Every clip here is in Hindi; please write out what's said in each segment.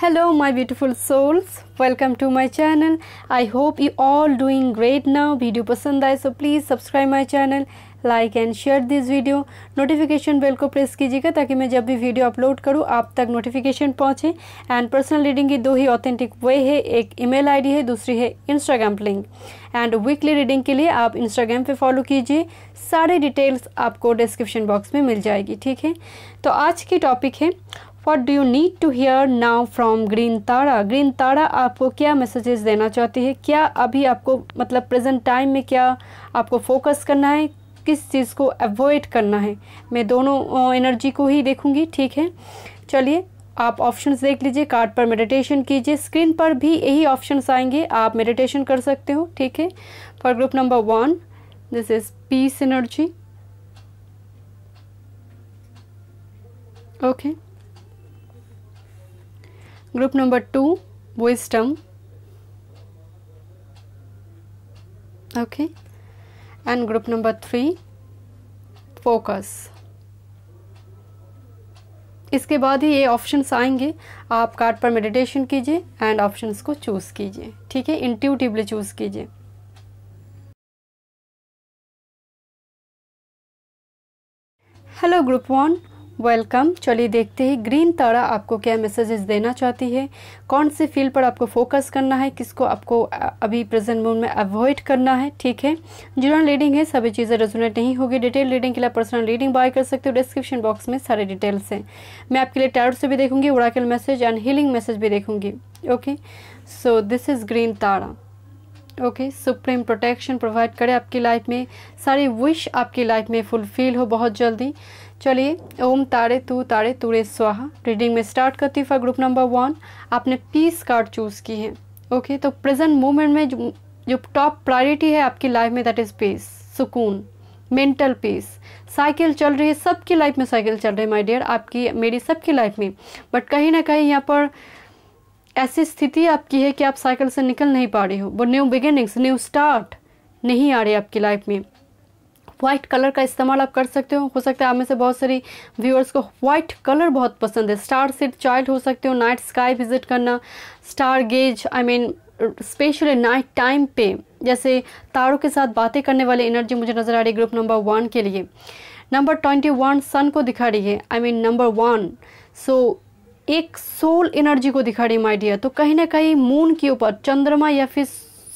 Hello my beautiful souls welcome to my channel I hope you all doing great now video पसंद आए so please subscribe my channel like and share this video notification bell को प्रेस कीजिएगा ताकि मैं जब भी वीडियो अपलोड करूँ आप तक नोटिफिकेशन पहुँचे एंड पर्सनल रीडिंग की दो ही ऑथेंटिक वे है एक ईमेल आईडी है दूसरी है Instagram link and weekly reading के लिए आप इंस्टाग्राम पे फॉलो कीजिए सारे डिटेल्स आपको डिस्क्रिप्शन बॉक्स में मिल जाएगी ठीक है तो आज की टॉपिक है what do you need to hear now from Green Tara Green Tara आपको क्या मैसेजेस देना चाहती है क्या अभी आपको मतलब प्रेजेंट टाइम में क्या आपको फोकस करना है किस चीज़ को अवॉइड करना है मैं दोनों एनर्जी को ही देखूंगी ठीक है चलिए आप ऑप्शंस देख लीजिए कार्ड पर मेडिटेशन कीजिए स्क्रीन पर भी यही ऑप्शंस आएंगे आप मेडिटेशन कर सकते हो ठीक है for group number one this is peace energy okay okay. group number 2 wisdom okay and group number 3 focus इसके बाद ही ये ऑप्शंस आएंगे आप कार्ड पर मेडिटेशन कीजिए एंड ऑप्शंस को चूज़ कीजिए ठीक है इंट्यूटिवली चूज़ कीजिए हेलो ग्रुप वन वेलकम चलिए देखते हैं ग्रीन तारा आपको क्या मैसेजेस देना चाहती है कौन से फील्ड पर आपको फोकस करना है किसको आपको अभी प्रेजेंट मूड में अवॉइड करना है ठीक है जीरो रीडिंग है सभी चीज़ें रेजोनेट नहीं होगी डिटेल रीडिंग के लिए पर्सनल रीडिंग बाय कर सकते हो डिस्क्रिप्शन बॉक्स में सारे डिटेल्स हैं मैं आपके लिए टैर से भी देखूंगी oracle message and healing message भी देखूंगी okay so this is Green Tara okay supreme protection provide करे आपकी लाइफ में सारी विश आपकी लाइफ में फुलफिल हो बहुत जल्दी चलिए ओम तारे तू तारे तुरे स्वाहा रीडिंग में स्टार्ट करती हूँ ग्रुप नंबर वन आपने पीस कार्ड चूज़ की है ओके तो प्रेजेंट मोमेंट में जो जो टॉप प्रायोरिटी है आपकी लाइफ में दैट इज़ पीस सुकून मेंटल पीस साइकिल चल रही है सबकी लाइफ में साइकिल चल रही है माय डियर आपकी मेरी सबकी लाइफ में बट कहीं ना कहीं यहाँ पर ऐसी स्थिति आपकी है कि आप साइकिल से निकल नहीं पा रहे हो वो न्यू बिगिनिंग्स न्यू स्टार्ट नहीं आ रही आपकी लाइफ में व्हाइट कलर का इस्तेमाल आप कर सकते हो हो सकता है आप में से बहुत सारी व्यूअर्स को व्हाइट कलर बहुत पसंद है स्टार सिट चाइल्ड हो सकते हो नाइट स्काई विजिट करना star gaze I mean specially night time पे जैसे तारों के साथ बातें करने वाली एनर्जी मुझे नज़र आ रही है ग्रुप नंबर वन के लिए नंबर ट्वेंटी वन सन को दिखा रही है I mean number one so एक सोल एनर्जी को दिखा रही माई डियर तो कहीं ना कहीं मून के ऊपर चंद्रमा या फिर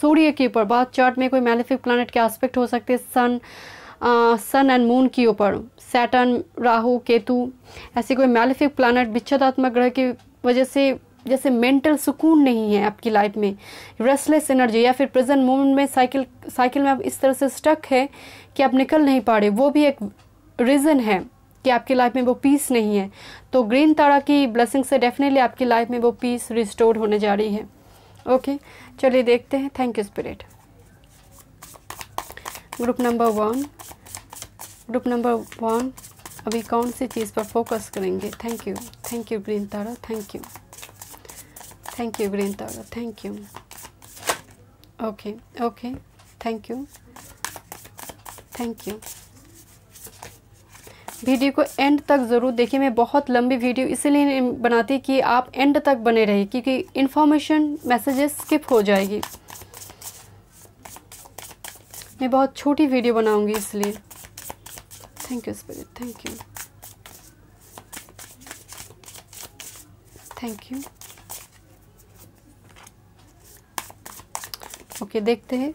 सूर्य के ऊपर बात चार्ट में कोई मैलिफिक प्लानट के एस्पेक्ट हो सकते हैं सन सन एंड मून के ऊपर सैटन राहु केतु ऐसे कोई मैलिफिक प्लानट बिच्छदात्मक ग्रह की वजह से जैसे मेंटल सुकून नहीं है आपकी लाइफ में रेस्टलेस एनर्जी या फिर प्रेजेंट मोमेंट में साइकिल साइकिल में आप इस तरह से स्टक है कि आप निकल नहीं पा रहे वो भी एक रीज़न है कि आपकी लाइफ में वो पीस नहीं है तो ग्रीन तारा की ब्लेसिंग से डेफिनेटली आपकी लाइफ में वो पीस रिस्टोर होने जा रही है ओके चलिए देखते हैं thank you spirit group number one group number one अभी कौन सी चीज़ पर फोकस करेंगे thank you thank you green Tara thank you thank you green Tara thank you okay okay thank you thank you video को एंड तक ज़रूर देखिए मैं बहुत लंबी वीडियो इसलिए बनाती कि आप एंड तक बने रहिए क्योंकि इन्फॉर्मेशन मैसेजेस स्किप हो जाएगी मैं बहुत छोटी वीडियो बनाऊंगी इसलिए thank you spirit thank you thank you okay देखते हैं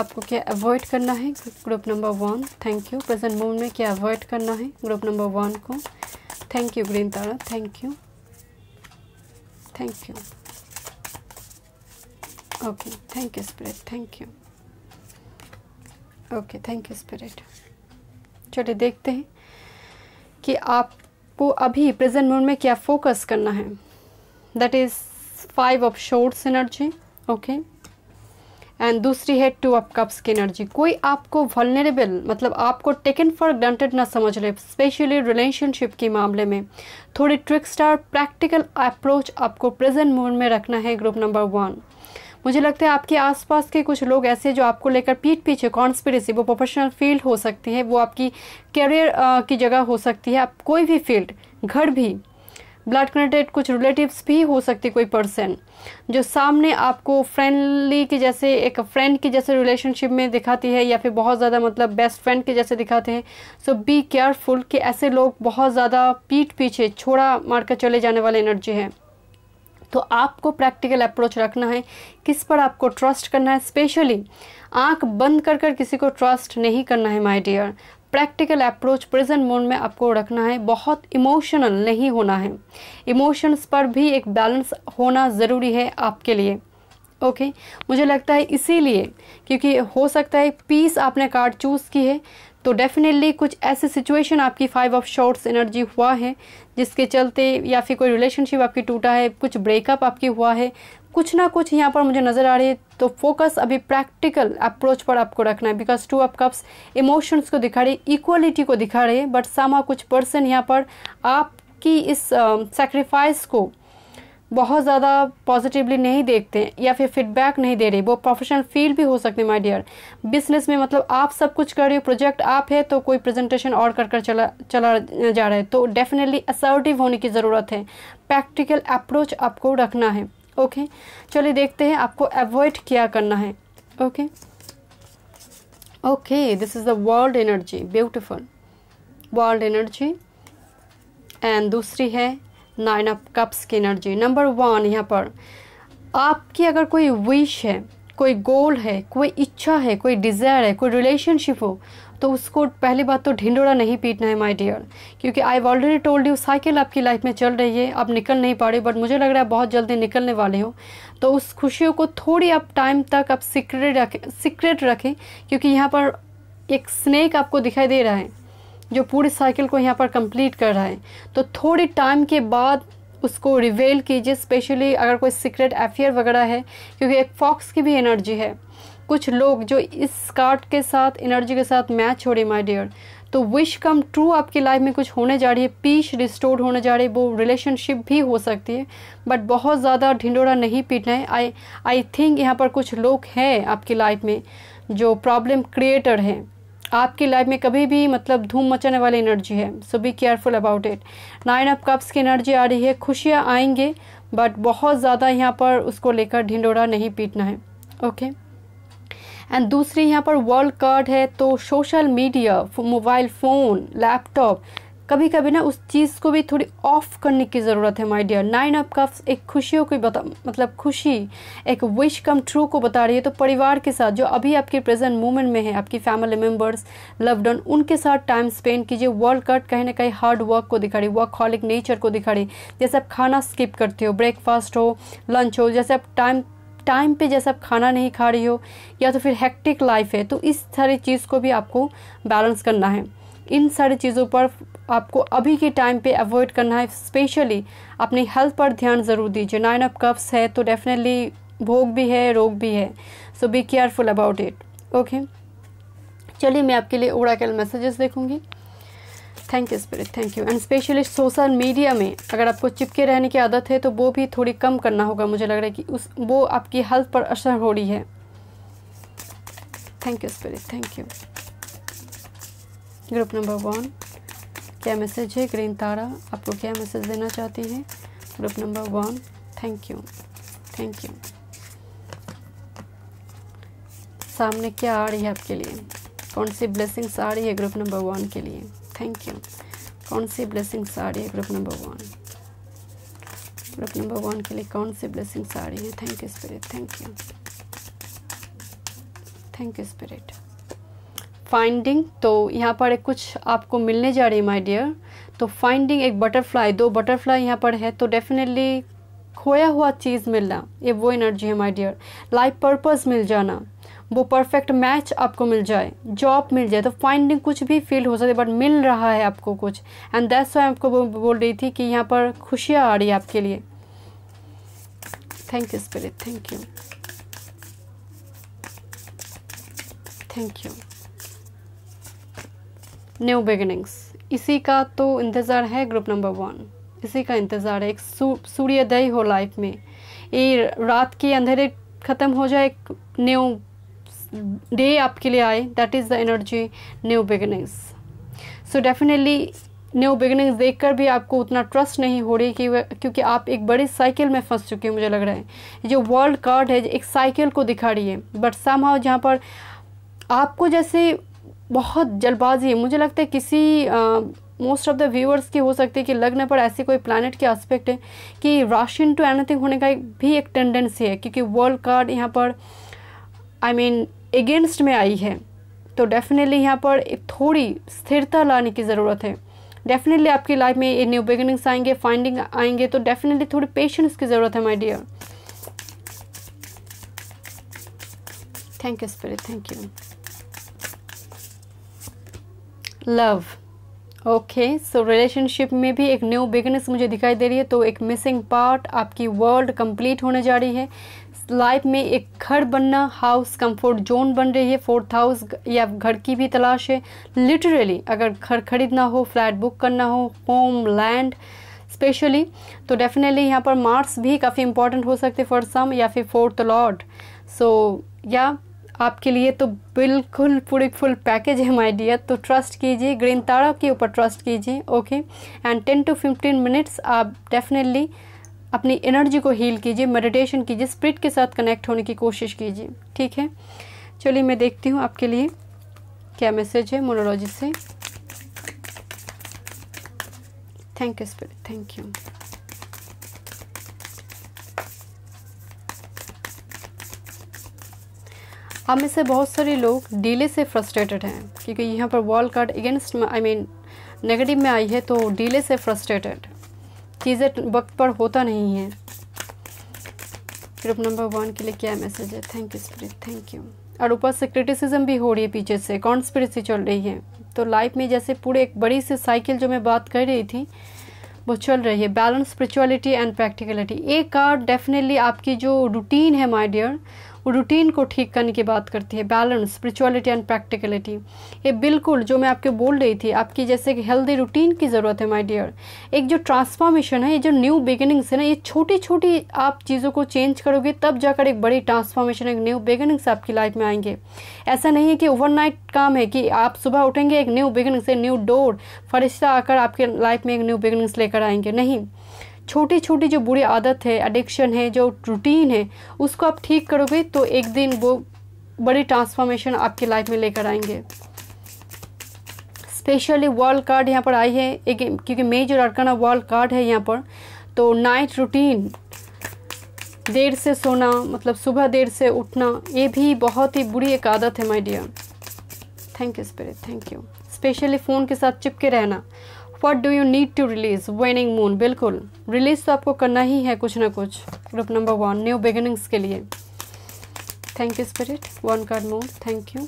आपको क्या अवॉइड करना है group number one thank you present move में क्या अवॉइड करना है ग्रुप नंबर वन को thank you green Tara thank you thank you okay thank you spread thank you okay thank you spirit चलिए देखते हैं कि आपको अभी प्रेजेंट मूड में क्या फोकस करना है that is five of swords energy okay and दूसरी है टू ऑफ कप्स की एनर्जी कोई आपको वलनरेबल मतलब आपको टेकन फॉर ग्रांटेड ना समझ ले स्पेशली रिलेशनशिप के मामले में थोड़ी ट्रिक स्टार प्रैक्टिकल अप्रोच आपको प्रेजेंट मूड में रखना है ग्रुप नंबर वन मुझे लगता है आपके आसपास के कुछ लोग ऐसे जो आपको लेकर पीठ पीछे कॉन्स्पिरेसी वो प्रोफेशनल फील्ड हो सकती है वो आपकी करियर की जगह हो सकती है आप कोई भी फील्ड घर भी ब्लड कनेक्टेड कुछ रिलेटिव्स भी हो सकती कोई पर्सन जो सामने आपको फ्रेंडली के जैसे एक फ्रेंड के जैसे रिलेशनशिप में दिखाती है या फिर बहुत ज़्यादा मतलब बेस्ट फ्रेंड के जैसे दिखाते हैं सो बी केयरफुल कि ऐसे लोग बहुत ज़्यादा पीठ पीछे छोड़ा मार कर चले जाने वाले एनर्जी है तो आपको प्रैक्टिकल अप्रोच रखना है किस पर आपको ट्रस्ट करना है स्पेशली आंख बंद कर कर किसी को ट्रस्ट नहीं करना है my dear practical approach present mode में आपको रखना है बहुत इमोशनल नहीं होना है इमोशंस पर भी एक बैलेंस होना ज़रूरी है आपके लिए ओके okay? मुझे लगता है इसीलिए क्योंकि हो सकता है पीस आपने कार्ड चूज़ की है तो डेफिनेटली कुछ ऐसी सिचुएशन आपकी फाइव ऑफ शॉर्ट्स एनर्जी हुआ है जिसके चलते या फिर कोई रिलेशनशिप आपकी टूटा है कुछ ब्रेकअप आपकी हुआ है कुछ ना कुछ यहाँ पर मुझे नज़र आ रही है तो फोकस अभी प्रैक्टिकल अप्रोच पर आपको रखना है because two of cups emotions को दिखा रही इक्वलिटी को दिखा रहे बट सामा कुछ पर्सन यहाँ पर आपकी इस सेक्रीफाइस uh, को बहुत ज़्यादा पॉजिटिवली नहीं देखते हैं या फिर फीडबैक नहीं दे रहे वो प्रोफेशनल फील्ड भी हो सकते हैं माय डियर बिजनेस में मतलब आप सब कुछ कर रहे हो प्रोजेक्ट आप है तो कोई प्रेजेंटेशन और कर कर चला चला जा रहा है तो डेफिनेटली असर्टिव होने की ज़रूरत है प्रैक्टिकल अप्रोच आपको रखना है ओके चलिए देखते हैं आपको अवॉइड क्या करना है okay okay this is the world energy beautiful world energy and दूसरी है नाइन ऑफ कप्स की एनर्जी नंबर वन यहाँ पर आपकी अगर कोई विश है कोई गोल है कोई इच्छा है कोई डिज़ायर है कोई रिलेशनशिप हो तो उसको पहली बात तो ढिंडोरा नहीं पीटना है माय डियर क्योंकि I already told you cycle आपकी लाइफ में चल रही है आप निकल नहीं पा रहे बट मुझे लग रहा है बहुत जल्दी निकलने वाले हो तो उस खुशियों को थोड़ी आप टाइम तक आप सीक्रेट रखें सीक्रेट रखें क्योंकि यहाँ पर एक स्नेक आपको दिखाई दे रहा है जो पूरी साइकिल को यहाँ पर कंप्लीट कर रहा है तो थोड़ी टाइम के बाद उसको रिवेल कीजिए स्पेशली अगर कोई सीक्रेट अफेयर वगैरह है क्योंकि एक फॉक्स की भी एनर्जी है कुछ लोग जो इस कार्ड के साथ एनर्जी के साथ मैच हो रही माई डियर तो विश कम ट्रू आपकी लाइफ में कुछ होने जा रही है पीस रिस्टोर होने जा रही है वो रिलेशनशिप भी हो सकती है बट बहुत ज़्यादा ढिंडोरा नहीं पीटना है आई आई थिंक यहाँ पर कुछ लोग हैं आपकी लाइफ में जो प्रॉब्लम क्रिएटर हैं आपकी लाइफ में कभी भी मतलब धूम मचाने वाली एनर्जी है so be careful about it nine of cups की एनर्जी आ रही है खुशियाँ आएंगे बट बहुत ज़्यादा यहाँ पर उसको लेकर ढिंडोरा नहीं पीटना है ओके okay? एंड दूसरी यहाँ पर वर्ल्ड कार्ड है तो social media mobile phone laptop कभी कभी ना उस चीज़ को भी थोड़ी ऑफ करने की ज़रूरत है माय डियर नाइन अप का एक खुशियों को बता मतलब खुशी एक विश कम ट्रू को बता रही है तो परिवार के साथ जो अभी आपके प्रेजेंट मोमेंट में है आपकी फैमिली मेम्बर्स लवडन उनके साथ टाइम स्पेंड कीजिए वर्ल्ड कट कहीं ना कहीं हार्ड वर्क को दिखा रही वर्क हॉलिक नेचर को दिखा रही जैसे आप खाना स्किप करते हो ब्रेकफास्ट हो लंच हो जैसे आप टाइम टाइम पे जैसे आप खाना नहीं खा रही हो या तो फिर हेक्टिक लाइफ है तो इस सारी चीज़ को भी आपको बैलेंस करना है इन सारी चीज़ों पर आपको अभी के टाइम पे अवॉइड करना है स्पेशली अपनी हेल्थ पर ध्यान ज़रूर दीजिए नाइन ऑफ कप्स है तो डेफिनेटली भोग भी है रोग भी है so be careful about it okay चलिए मैं आपके लिए ओराकल मैसेजेस देखूंगी thank you spirit thank you and specially social media में अगर आपको चिपके रहने की आदत है तो वो भी थोड़ी कम करना होगा मुझे लग रहा है कि उस वो आपकी हेल्थ पर असर हो रही है thank you spirit thank you group number one क्या मैसेज है ग्रीन तारा आपको क्या मैसेज देना चाहती है group number one thank you thank you सामने क्या आ रही है आपके लिए कौन सी ब्लेसिंग्स आ रही है ग्रुप नंबर वन के लिए थैंक यू कौन सी ब्लेसिंग्स आ रही है group number one group number one के लिए कौन सी ब्लेसिंग्स आ रही है thank you spirit thank you thank you spirit finding तो यहाँ पर कुछ आपको मिलने जा रही है माई डियर तो फाइंडिंग एक बटरफ्लाई दो बटरफ्लाई यहाँ पर है तो डेफिनेटली खोया हुआ चीज़ मिलना ये वो एनर्जी है माई डियर लाइफ पर्पज़ मिल जाना वो परफेक्ट मैच आपको मिल जाए जॉब मिल जाए तो फाइंडिंग कुछ भी फील हो सकती है बट मिल रहा है आपको कुछ एंड दैट्स वाई आपको बोल रही थी कि यहाँ पर खुशियाँ आ रही है आपके लिए thank you spirit thank you thank you new beginnings इसी का तो इंतज़ार है ग्रुप नंबर वन इसी का इंतज़ार है एक सूर्योदय हो लाइफ में ये रात के अंधेरे ख़त्म हो जाए एक न्यू डे आपके लिए आए that is the energy new beginnings so definitely new beginnings देखकर भी आपको उतना ट्रस्ट नहीं हो रही कि क्योंकि आप एक बड़ी साइकिल में फंस चुके हैं मुझे लग रहा है जो वर्ल्ड कार्ड है एक साइकिल को दिखा रही है बट सम हाउ जहाँ पर आपको जैसे बहुत जल्दबाजी है मुझे लगता है किसी मोस्ट ऑफ द व्यूअर्स की हो सकती है कि लगने पर ऐसे कोई प्लानट के एस्पेक्ट है कि राशियन टू एनीथिंग होने का एक भी एक टेंडेंसी है क्योंकि वर्ल्ड कार्ड यहाँ पर आई मीन एगेंस्ट में आई है तो डेफिनेटली यहाँ पर थोड़ी स्थिरता लाने की ज़रूरत है डेफिनेटली आपकी लाइफ में ये न्यू बिगिनिंग्स आएंगे फाइंडिंग आएंगे तो डेफिनेटली थोड़ी पेशेंस की ज़रूरत है my dear thank you spirit thank you love okay so relationship में भी एक न्यू बिगनेस मुझे दिखाई दे रही है तो एक मिसिंग पार्ट आपकी वर्ल्ड कंप्लीट होने जा रही है लाइफ में एक घर बनना हाउस कंफर्ट जोन बन रही है फोर्थ हाउस या घर की भी तलाश है लिटरली अगर घर खरीदना हो फ्लैट बुक करना हो होम लैंड स्पेशली तो डेफिनेटली यहाँ पर मार्क्स भी काफ़ी इंपॉर्टेंट हो सकते फॉर सम या फिर फोर्थ लॉर्ड सो या आपके लिए तो बिल्कुल पूरी फुल पैकेज है माय डियर तो ट्रस्ट कीजिए ग्रीन तारा के ऊपर ट्रस्ट कीजिए okay and ten to fifteen minutes आप डेफिनेटली अपनी एनर्जी को हील कीजिए मेडिटेशन कीजिए स्प्रिट के साथ कनेक्ट होने की कोशिश कीजिए ठीक है चलिए मैं देखती हूँ आपके लिए क्या मैसेज है मोनोलॉजी से thank you spirit thank you हम में से बहुत सारे लोग डीले से फ्रस्ट्रेटेड हैं क्योंकि यहाँ पर wall card against I mean negative में आई है तो डीले से फ्रस्ट्रेटेड चीज़ें वक्त पर होता नहीं है ग्रुप नंबर वन के लिए क्या मैसेज है thank you spirit thank you और ऊपर से क्रिटिसिज्म भी हो रही है पीछे से कॉन्स्परेसी चल रही है तो लाइफ में जैसे पूरे एक बड़ी सी साइकिल जो मैं बात कर रही थी वो चल रही है बैलेंस स्पिरिचुअलिटी एंड प्रैक्टिकलिटी एक कार्ड डेफिनेटली आपकी जो रूटीन है माय डियर वो रूटीन को ठीक करने की बात करती है बैलेंस स्परिचुअलिटी एंड प्रैक्टिकलिटी ये बिल्कुल जो मैं आपके बोल रही थी आपकी जैसे कि हेल्दी रूटीन की ज़रूरत है माई डियर एक जो ट्रांसफॉर्मेशन है ये जो न्यू बिगिनिंग्स है ना ये छोटी छोटी आप चीज़ों को चेंज करोगे तब जाकर एक बड़ी ट्रांसफॉर्मेशन एक न्यू बिगिनिंग्स आपकी लाइफ में आएंगे ऐसा नहीं है कि ओवरनाइट काम है कि आप सुबह उठेंगे एक न्यू बिगिनिंग्स न्यू डोर फरिश्ता आकर आपके लाइफ में एक न्यू बिगिनिंग्स लेकर आएंगे नहीं छोटी छोटी जो बुरी आदत है एडिक्शन है जो रूटीन है उसको आप ठीक करोगे तो एक दिन वो बड़ी ट्रांसफॉर्मेशन आपकी लाइफ में लेकर आएंगे स्पेशली वर्ल्ड कार्ड यहाँ पर आई है एक क्योंकि मेजर अरकाना वर्ल्ड कार्ड है यहाँ पर तो नाइट रूटीन देर से सोना मतलब सुबह देर से उठना ये भी बहुत ही बुरी एक आदत है my dear thank you spirit thank you specially phone के साथ चिपके रहना what do you need to release waning moon बिल्कुल रिलीज तो आपको करना ही है कुछ ना कुछ group number one new beginnings के लिए thank you spirit one card moon thank you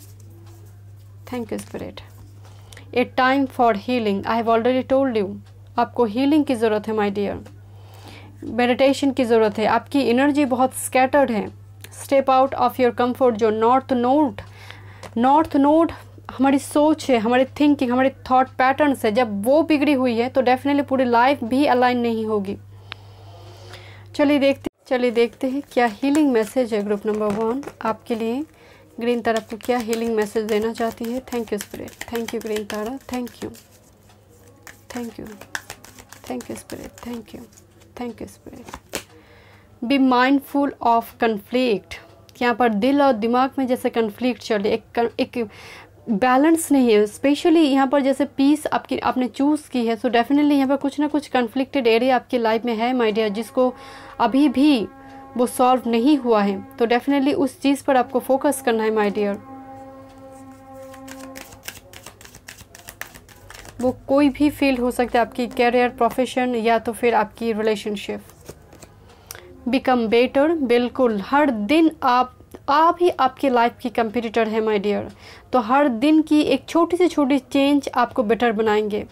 thank you spirit a time for healing I have already told you आपको हीलिंग की ज़रूरत है माई डियर मेडिटेशन की ज़रूरत है आपकी एनर्जी बहुत स्कैटर्ड है step out of your comfort जो नॉर्थ नोड नॉर्थ नोड हमारी सोच है हमारी थिंकिंग हमारे थॉट पैटर्न्स है जब वो बिगड़ी हुई है तो डेफिनेटली पूरी लाइफ भी अलाइन नहीं होगी चलिए देखते चलिए देखते हैं क्या हीलिंग मैसेज है ग्रुप नंबर वन आपके लिए ग्रीन तारा को क्या हीलिंग मैसेज देना चाहती है thank you spirit thank you green Tara thank you thank you thank you spirit thank you thank you spirit be mindful of conflict यहाँ पर दिल और दिमाग में जैसे कन्फ्लिक्ट चल चले एक एक बैलेंस नहीं है स्पेशली यहाँ पर जैसे पीस आपकी आपने चूज़ की है सो डेफिनेटली यहाँ पर कुछ ना कुछ कन्फ्लिक्टेड एरिया आपकी लाइफ में है माय डियर जिसको अभी भी वो सॉल्व नहीं हुआ है तो डेफिनेटली उस चीज़ पर आपको फोकस करना है माय डियर वो कोई भी फील्ड हो सकता है आपकी कैरियर प्रोफेशन या तो फिर आपकी रिलेशनशिप बिकम बेटर बिल्कुल हर दिन आप आप ही आपकी लाइफ की कंपटीटर है माय डियर तो हर दिन की एक छोटी से छोटी चेंज आपको बेटर बनाएंगे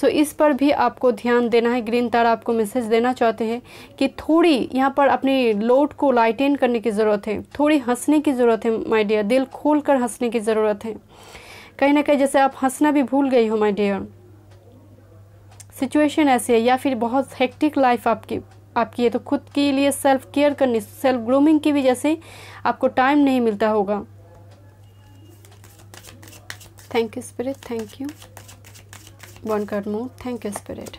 सो इस पर भी आपको ध्यान देना है ग्रीन तार आपको मैसेज देना चाहते हैं कि थोड़ी यहाँ पर अपने लोड को लाइटेन करने की ज़रूरत है थोड़ी हंसने की ज़रूरत है माय डियर दिल खोल कर हंसने की ज़रूरत है कहीं ना कहीं जैसे आप हंसना भी भूल गई हो माय डियर सिचुएशन ऐसी है या फिर बहुत हेक्टिक लाइफ आपकी आपकी है तो खुद के लिए सेल्फ केयर करनी सेल्फ ग्रूमिंग की भी जैसे आपको टाइम नहीं मिलता होगा thank you spirit thank you one कर more thank you spirit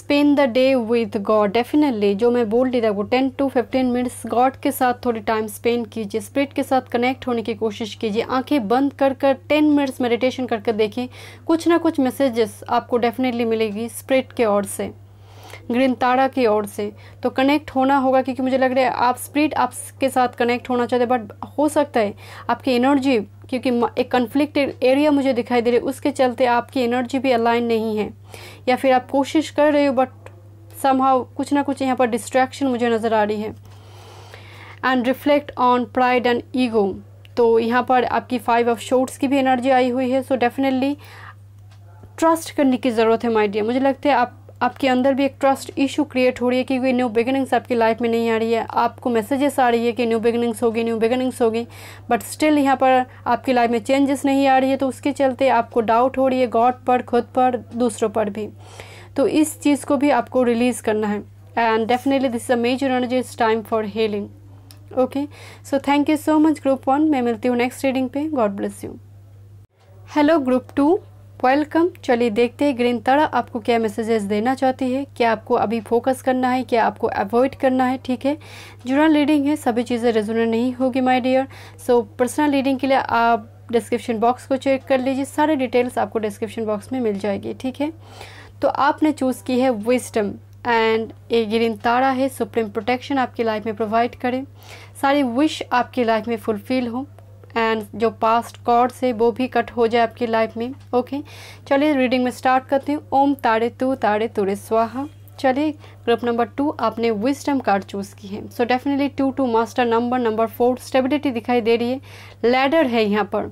spend the day with God definitely जो मैं बोल रही था वो ten to fifteen minutes God के साथ थोड़ी टाइम स्पेंड कीजिए स्पिरिट के साथ कनेक्ट होने की कोशिश कीजिए आंखें बंद कर कर टेन मिनट्स मेडिटेशन करके देखें कुछ ना कुछ मैसेजेस आपको डेफिनेटली मिलेगी स्पिरिट के ओर से ग्रीन तारा की ओर से तो कनेक्ट होना होगा क्योंकि मुझे लग रहा है आप स्प्रिट आपके साथ कनेक्ट होना चाहते बट हो सकता है आपकी एनर्जी क्योंकि एक कन्फ्लिक्टेड एरिया मुझे दिखाई दे रही है उसके चलते आपकी एनर्जी भी अलाइन नहीं है या फिर आप कोशिश कर रहे हो बट समहाउ कुछ ना कुछ यहाँ पर डिस्ट्रैक्शन मुझे नज़र आ रही है and reflect on pride and ego तो यहाँ पर आपकी फाइव ऑफ शोट्स की भी एनर्जी आई हुई है सो डेफिनेटली ट्रस्ट करने की ज़रूरत है माय डियर मुझे लगता है आप आपके अंदर भी एक ट्रस्ट इशू क्रिएट हो रही है कि कोई न्यू बिगनिंग्स आपकी लाइफ में नहीं आ रही है आपको मैसेजेस आ रही है कि न्यू बिगनिंग्स होगी न्यू बिगनिंग्स होगी बट स्टिल यहाँ पर आपकी लाइफ में चेंजेस नहीं आ रही है तो उसके चलते आपको डाउट हो रही है गॉड पर खुद पर दूसरों पर भी तो इस चीज़ को भी आपको रिलीज़ करना है and definitely this a major energy is time for healing okay so thank you so much group one मैं मिलती हूँ नेक्स्ट रीडिंग पे God bless you hello group two welcome चलिए देखते हैं ग्रीन तड़ा आपको क्या मैसेजेस देना चाहती है क्या आपको अभी फोकस करना है क्या आपको अवॉइड करना है ठीक है जुड़ा रीडिंग है सभी चीज़ें रेजोनेट नहीं होगी my dear so personal reading के लिए आप डिस्क्रिप्शन बॉक्स को चेक कर लीजिए सारे डिटेल्स आपको डिस्क्रिप्शन बॉक्स में मिल जाएगी ठीक है तो आपने चूज़ की है विस्टम एंड ये ग्रीन ताड़ा है सुप्रीम प्रोटेक्शन आपकी लाइफ में प्रोवाइड करें सारी विश आपकी लाइफ में फुलफ़िल हों एंड जो पास्ट कॉर्ड्स है वो भी कट हो जाए आपकी लाइफ में ओके चलिए रीडिंग में स्टार्ट करती हूँ ओम ताड़े तू ताड़े तुरे स्वाहा चलिए ग्रुप नंबर टू आपने विजडम कार्ड चूज़ की है so definitely two two master number number four stability दिखाई दे रही है लैडर है यहाँ पर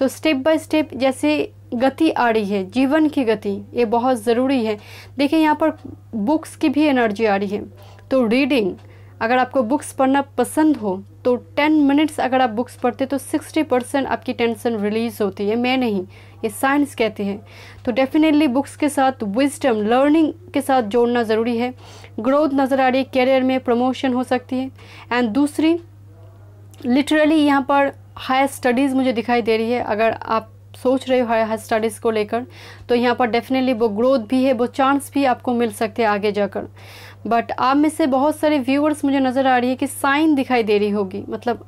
तो स्टेप बाय स्टेप जैसे गति आ रही है जीवन की गति ये बहुत ज़रूरी है देखिए यहाँ पर बुक्स की भी एनर्जी आ रही है तो रीडिंग अगर आपको बुक्स पढ़ना पसंद हो तो टेन मिनट्स अगर आप बुक्स पढ़ते तो सिक्सटी परसेंट आपकी टेंशन रिलीज होती है मैं नहीं ये साइंस कहती है तो डेफिनेटली बुक्स के साथ विजडम लर्निंग के साथ जोड़ना ज़रूरी है ग्रोथ नज़र आ रही है कैरियर में प्रमोशन हो सकती है एंड दूसरी लिटरली यहाँ पर हायर स्टडीज़ मुझे दिखाई दे रही है अगर आप सोच रहे हो हायर स्टडीज़ को लेकर तो यहाँ पर डेफिनेटली वो ग्रोथ भी है वो चांस भी आपको मिल सकते हैं आगे जाकर बट आप में से बहुत सारे व्यूअर्स मुझे नज़र आ रही है कि साइन दिखाई दे रही होगी मतलब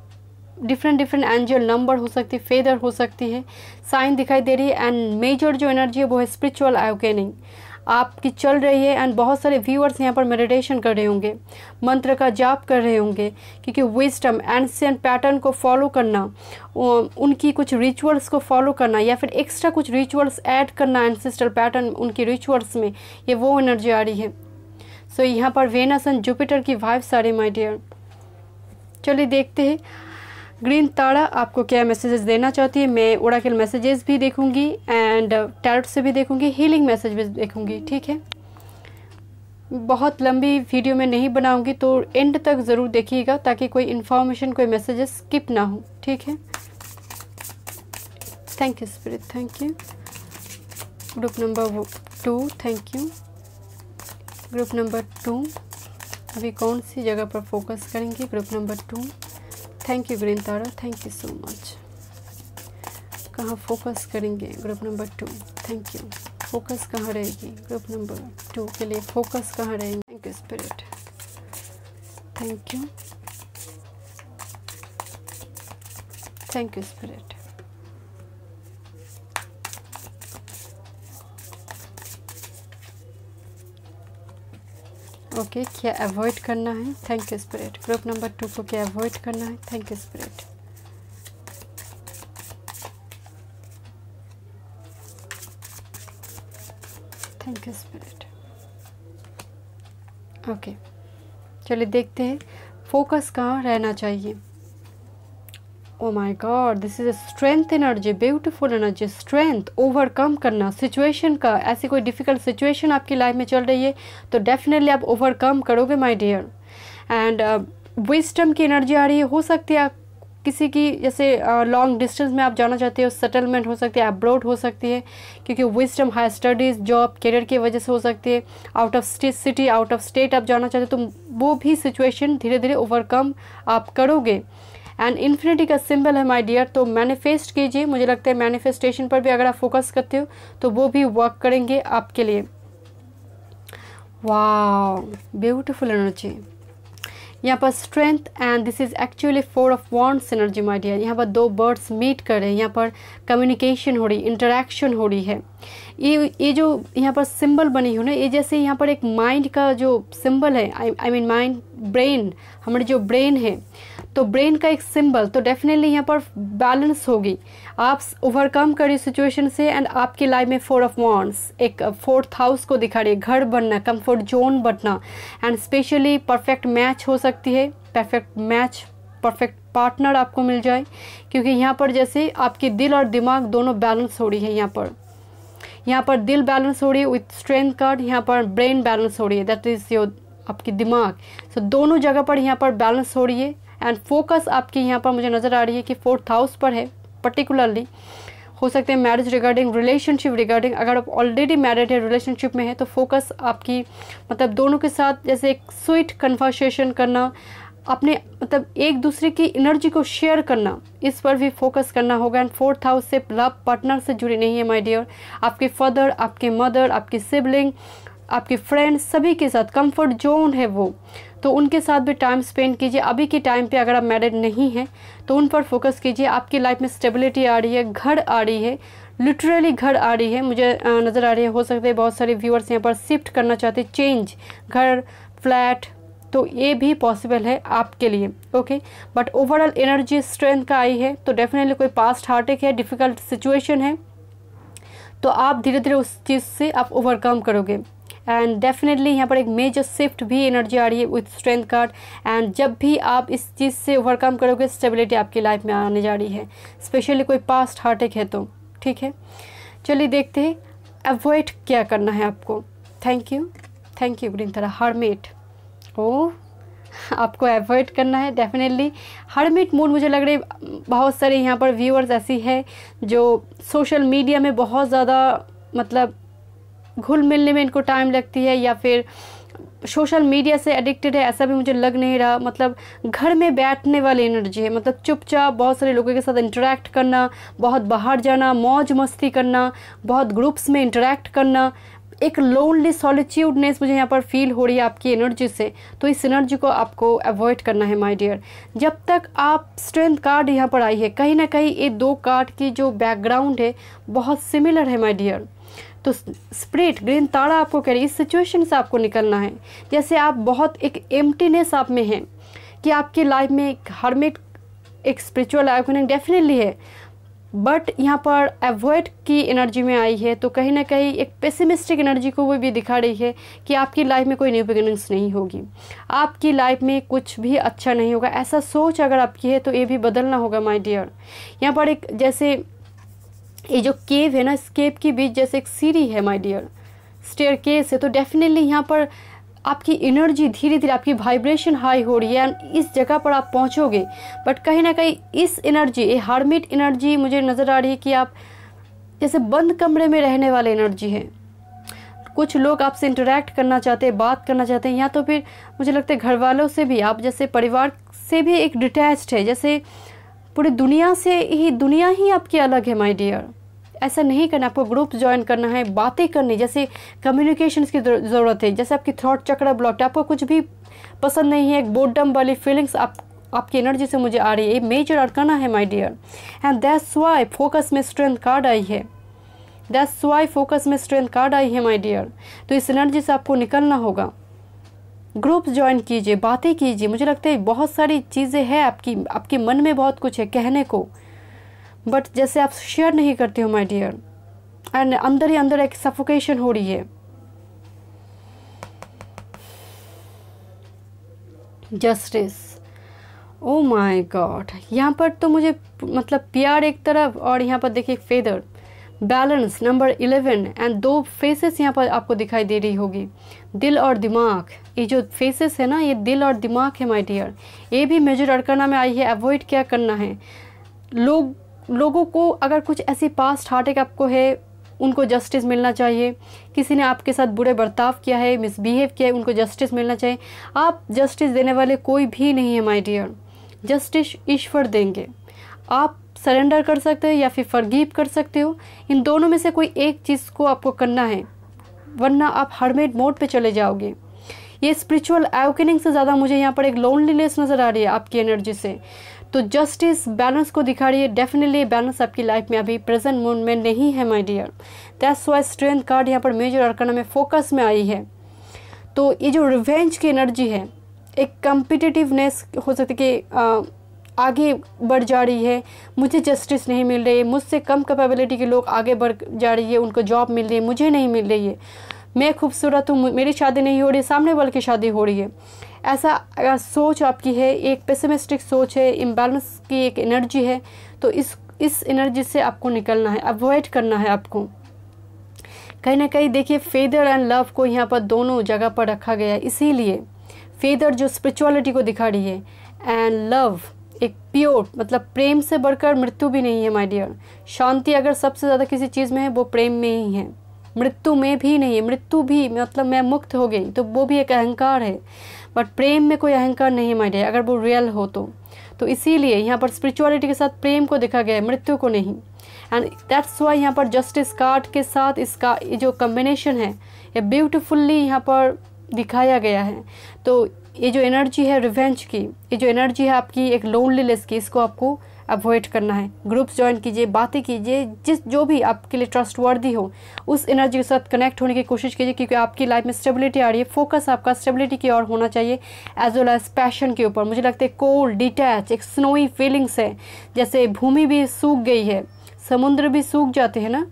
डिफरेंट डिफरेंट एंजल नंबर हो सकती है फेदर हो सकती है साइन दिखाई दे रही है एंड मेजर जो एनर्जी है वो है स्पिरिचुअल नहीं आपकी चल रही है एंड बहुत सारे व्यूअर्स यहाँ पर मेडिटेशन कर रहे होंगे मंत्र का जाप कर रहे होंगे क्योंकि विस्टम एंशियन पैटर्न को फॉलो करना उनकी कुछ रिचुअल्स को फॉलो करना या फिर एक्स्ट्रा कुछ रिचुअल्स ऐड करना एंसिस्टल पैटर्न उनकी रिचुअल्स में ये वो एनर्जी आ रही है सो so, यहाँ पर वेनस एंड जुपिटर की वाइब्स सारे माई डियर चलिए देखते हैं ग्रीन तारा आपको क्या मैसेजेस देना चाहती है मैं ओराकल मैसेजेस भी देखूंगी एंड टैरट uh, से भी देखूंगी हीलिंग मैसेज भी देखूंगी ठीक है बहुत लंबी वीडियो में नहीं बनाऊंगी तो एंड तक ज़रूर देखिएगा ताकि कोई इन्फॉर्मेशन कोई मैसेजेस स्किप ना हो ठीक है thank you spirit thank you group number two thank you group number two अभी कौन सी जगह पर फोकस करेंगे group number two thank you green Tara thank you so much कहाँ फोकस करेंगे group number two thank you focus कहाँ रहेगी ग्रुप नंबर टू के लिए फोकस कहाँ रहेंगे thank you spirit thank you thank you spirit okay क्या अवॉइड करना है thank you spirit group number two को क्या अवॉइड करना है thank you spread thank you spirit okay चलिए देखते हैं फोकस कहाँ रहना चाहिए oh my God this is a strength energy beautiful energy strength overcome करना सिचुएशन का ऐसी कोई डिफ़िकल्ट सिचुएशन आपकी लाइफ में चल रही है तो डेफिनेटली आप ओवरकम करोगे माय डियर एंड विस्टम की एनर्जी आ रही है हो सकती है आप किसी की जैसे लॉन्ग uh, डिस्टेंस में आप जाना चाहते हो सेटलमेंट हो सकती है अब्रोड हो सकती है क्योंकि wisdom higher studies job career की वजह से हो सकती है out of state city out of state आप जाना चाहते हो तो वो भी सिचुएशन धीरे धीरे ओवरकम आप करोगे एंड इन्फिनिटी का सिंबल है माय डियर तो मैनिफेस्ट कीजिए मुझे लगता है मैनिफेस्टेशन पर भी अगर आप फोकस करते हो तो वो भी वर्क करेंगे आपके लिए वाह ब्यूटिफुल एनर्जी यहाँ पर strength and this is actually four of wands energy my dear यहाँ पर दो बर्ड्स मीट कर रहे हैं यहाँ पर कम्युनिकेशन हो रही इंटरेक्शन हो रही है ये ये जो यहाँ पर सिंबल बनी हो ना ये जैसे यहाँ पर एक माइंड का जो सिंबल है आई मीन माइंड ब्रेन हमारी जो ब्रेन है तो ब्रेन का एक सिंबल तो डेफिनेटली यहाँ पर बैलेंस होगी आप ओवरकम करिए सिचुएशन से एंड आपकी लाइफ में फोर ऑफ वॉन्ट्स एक फोर्थ uh, हाउस को दिखा रही है घर बनना कंफर्ट जोन बनना एंड स्पेशली परफेक्ट मैच हो सकती है परफेक्ट मैच परफेक्ट पार्टनर आपको मिल जाए क्योंकि यहाँ पर जैसे आपके दिल और दिमाग दोनों बैलेंस हो रही है यहाँ पर यहाँ पर दिल बैलेंस हो रही है विथ स्ट्रेंथ कार्ड यहाँ पर ब्रेन बैलेंस हो रही है दैट इज़ योर आपकी दिमाग सो so, दोनों जगह पर यहाँ पर बैलेंस हो रही है एंड फोकस आपके यहाँ पर मुझे नज़र आ रही है कि फोर्थ हाउस पर है पर्टिकुलरली हो सकते हैं मैरिज रिगार्डिंग रिलेशनशिप रिगार्डिंग अगर आप ऑलरेडी मैरिड है रिलेशनशिप में है तो फोकस आपकी मतलब दोनों के साथ जैसे एक स्वीट कन्वर्सेशन करना अपने मतलब एक दूसरे की एनर्जी को शेयर करना इस पर भी फोकस करना होगा एंड फोर्थ हाउस से लव पार्टनर से जुड़ी नहीं है माय डियर आपके फादर आपके मदर आपकी सिबलिंग आपके फ्रेंड सभी के साथ कंफर्ट जोन है वो तो उनके साथ भी टाइम स्पेंड कीजिए अभी के टाइम पे अगर आप मैरिड नहीं हैं तो उन पर फोकस कीजिए आपकी लाइफ में स्टेबिलिटी आ रही है घर आ रही है लिटरली घर आ रही है मुझे नज़र आ रही है हो सकता है बहुत सारे व्यूअर्स यहाँ पर शिफ्ट करना चाहते चेंज घर फ्लैट तो ये भी पॉसिबल है आपके लिए okay but overall energy strength का आई है तो डेफिनेटली कोई पास्ट हार्टेक है डिफ़िकल्ट सिचुएशन है तो आप धीरे धीरे उस चीज़ से आप ओवरकम करोगे एंड डेफिनेटली यहाँ पर एक मेजर शिफ्ट भी एनर्जी आ रही है विथ स्ट्रेंथ कार्ड एंड जब भी आप इस चीज़ से ओवरकम करोगे स्टेबिलिटी आपकी लाइफ में आने जा रही है स्पेशली कोई पास्ट हार्ट है तो ठीक है चलिए देखते हैं अवॉइड क्या करना है आपको thank you thank you green Tara hermit ओ आपको अवॉइड करना है डेफिनेटली मेट मूड मुझे लग रही है बहुत सारे यहाँ पर व्यूअर्स ऐसी है जो सोशल मीडिया में बहुत ज़्यादा मतलब घुल मिलने में इनको टाइम लगती है या फिर सोशल मीडिया से एडिक्टेड है ऐसा भी मुझे लग नहीं रहा मतलब घर में बैठने वाली एनर्जी है मतलब चुपचाप बहुत सारे लोगों के साथ इंटरेक्ट करना बहुत बाहर जाना मौज मस्ती करना बहुत ग्रुप्स में इंटरेक्ट करना एक लोनली सॉलिट्यूडनेस मुझे यहाँ पर फील हो रही है आपकी एनर्जी से तो इस एनर्जी को आपको अवॉइड करना है माय डियर जब तक आप स्ट्रेंथ कार्ड यहाँ पर आई है कहीं ना कहीं ये दो कार्ड की जो बैकग्राउंड है बहुत सिमिलर है माय डियर तो स्प्रिट ग्रीन ताड़ा आपको कह रही है इस सिचुएशन से आपको निकलना है जैसे आप बहुत एक एम्प्टीनेस आप में हैं कि आपकी लाइफ में एक हर्मिट एक स्पिरिचुअल आइकोनिक डेफिनेटली है बट यहाँ पर एवॉयड की एनर्जी में आई है तो कहीं ना कहीं एक पेसिमिस्टिक एनर्जी को वो भी दिखा रही है कि आपकी लाइफ में कोई न्यू बिगिनिंग्स नहीं होगी आपकी लाइफ में कुछ भी अच्छा नहीं होगा ऐसा सोच अगर आपकी है तो ये भी बदलना होगा माय डियर यहाँ पर एक जैसे ये जो केव है ना इस केव के बीच जैसे एक सीढ़ी है माय डियर स्टेयर केस है तो डेफिनेटली यहाँ पर आपकी एनर्जी धीरे धीरे आपकी वाइब्रेशन हाई हो रही है एंड इस जगह पर आप पहुँचोगे बट कहीं ना कहीं इस एनर्जी ये हार्मिट एनर्जी मुझे नज़र आ रही है कि आप जैसे बंद कमरे में रहने वाले एनर्जी है कुछ लोग आपसे इंटरेक्ट करना चाहते हैं बात करना चाहते हैं या तो फिर मुझे लगता है घर वालों से भी आप जैसे परिवार से भी एक डिटैच है जैसे पूरी दुनिया से ही दुनिया ही आपकी अलग है माय डियर ऐसा नहीं करना आपको ग्रुप ज्वाइन करना है बातें करनी जैसे कम्युनिकेशन की ज़रूरत है जैसे आपकी थ्रॉट चक्र ब्लॉक है आपको कुछ भी पसंद नहीं है बोडम वाली फीलिंग्स आप आपकी एनर्जी से मुझे आ रही है मेजर करना है my dear and that's why focus में स्ट्रेंथ कार्ड आई है दैट्स वाई फोकस में स्ट्रेंथ कार्ड आई है माय डियर तो इस एनर्जी से आपको निकलना होगा ग्रुप ज्वाइन कीजिए बातें कीजिए मुझे लगता है बहुत सारी चीज़ें हैं आपकी आपके मन में बहुत कुछ है कहने को बट जैसे आप शेयर नहीं करते हो माय डियर एंड अंदर ही अंदर एक सफोकेशन हो रही है जस्टिस ओ माय गॉड यहाँ पर तो मुझे मतलब प्यार एक तरफ और यहाँ पर देखिए feather balance number eleven and दो फेसेस यहाँ पर आपको दिखाई दे रही होगी दिल और दिमाग ये जो फेसेस है ना ये दिल और दिमाग है माय डियर ये भी मेजर अड़कना में आई है अवॉइड क्या करना है लोग लोगों को अगर कुछ ऐसी पास्ट हार्ट आपको है उनको जस्टिस मिलना चाहिए किसी ने आपके साथ बुरे बर्ताव किया है मिसबिहेव किया है उनको जस्टिस मिलना चाहिए आप जस्टिस देने वाले कोई भी नहीं है माय डियर जस्टिस ईश्वर देंगे आप सरेंडर कर सकते हो या फिर फर्गीव कर सकते हो इन दोनों में से कोई एक चीज़ को आपको करना है वरना आप हरमेड मोड पे चले जाओगे ये स्पिरिचुअल एवकनिंग से ज़्यादा मुझे यहाँ पर एक लोनलीनेस नज़र आ रही है आपकी एनर्जी से तो जस्टिस बैलेंस को दिखा रही है डेफिनेटली बैलेंस आपकी लाइफ में अभी प्रेजेंट मूड में नहीं है my dear that's why strength card यहाँ पर मेजर अर्कन में फोकस में आई है तो ये जो रिवेंज की एनर्जी है एक कम्पिटिटिवनेस हो सकती है कि आगे बढ़ जा रही है मुझे जस्टिस नहीं मिल रही है मुझसे कम कैपेबिलिटी के लोग आगे बढ़ जा रही है उनको जॉब मिल रही है मुझे नहीं मिल रही है मैं खूबसूरत हूँ मेरी शादी नहीं हो रही सामने वाले की शादी हो रही है ऐसा अगर सोच आपकी है एक पेसिमिस्टिक सोच है इम्बैलेंस की एक एनर्जी है तो इस इस एनर्जी से आपको निकलना है अवॉइड करना है आपको कहीं ना कहीं देखिए फेदर एंड लव को यहाँ पर दोनों जगह पर रखा गया है इसीलिए फेदर जो स्पिरिचुअलिटी को दिखा रही है एंड लव एक प्योर मतलब प्रेम से बढ़कर मृत्यु भी नहीं है माय डियर शांति अगर सबसे ज़्यादा किसी चीज़ में है वो प्रेम में ही है मृत्यु में भी नहीं है मृत्यु भी मतलब मैं मुक्त हो गई तो वो भी एक अहंकार है बट प्रेम में कोई अहंकार नहीं है माई अगर वो रियल हो तो तो इसीलिए यहाँ पर स्पिरिचुअलिटी के साथ प्रेम को देखा गया है मृत्यु को नहीं एंड दैट्स वाई यहाँ पर जस्टिस कार्ड के साथ इसका जो कम्बिनेशन है ये ब्यूटिफुल्ली यहाँ पर दिखाया गया है तो ये जो एनर्जी है रिवेंज की ये जो एनर्जी है आपकी एक लोनलीनेस की इसको आपको अवॉइड करना है ग्रुप्स ज्वाइन कीजिए बातें कीजिए जिस जो भी आपके लिए ट्रस्ट वर्दी हो उस एनर्जी के साथ कनेक्ट होने की कोशिश कीजिए क्योंकि आपकी लाइफ में स्टेबिलिटी आ रही है फोकस आपका स्टेबिलिटी की ओर होना चाहिए एज वेल एज पैशन के ऊपर मुझे लगता है कोल्ड डिटैच एक स्नोई फीलिंग्स है जैसे भूमि भी सूख गई है समुद्र भी सूख जाते हैं ना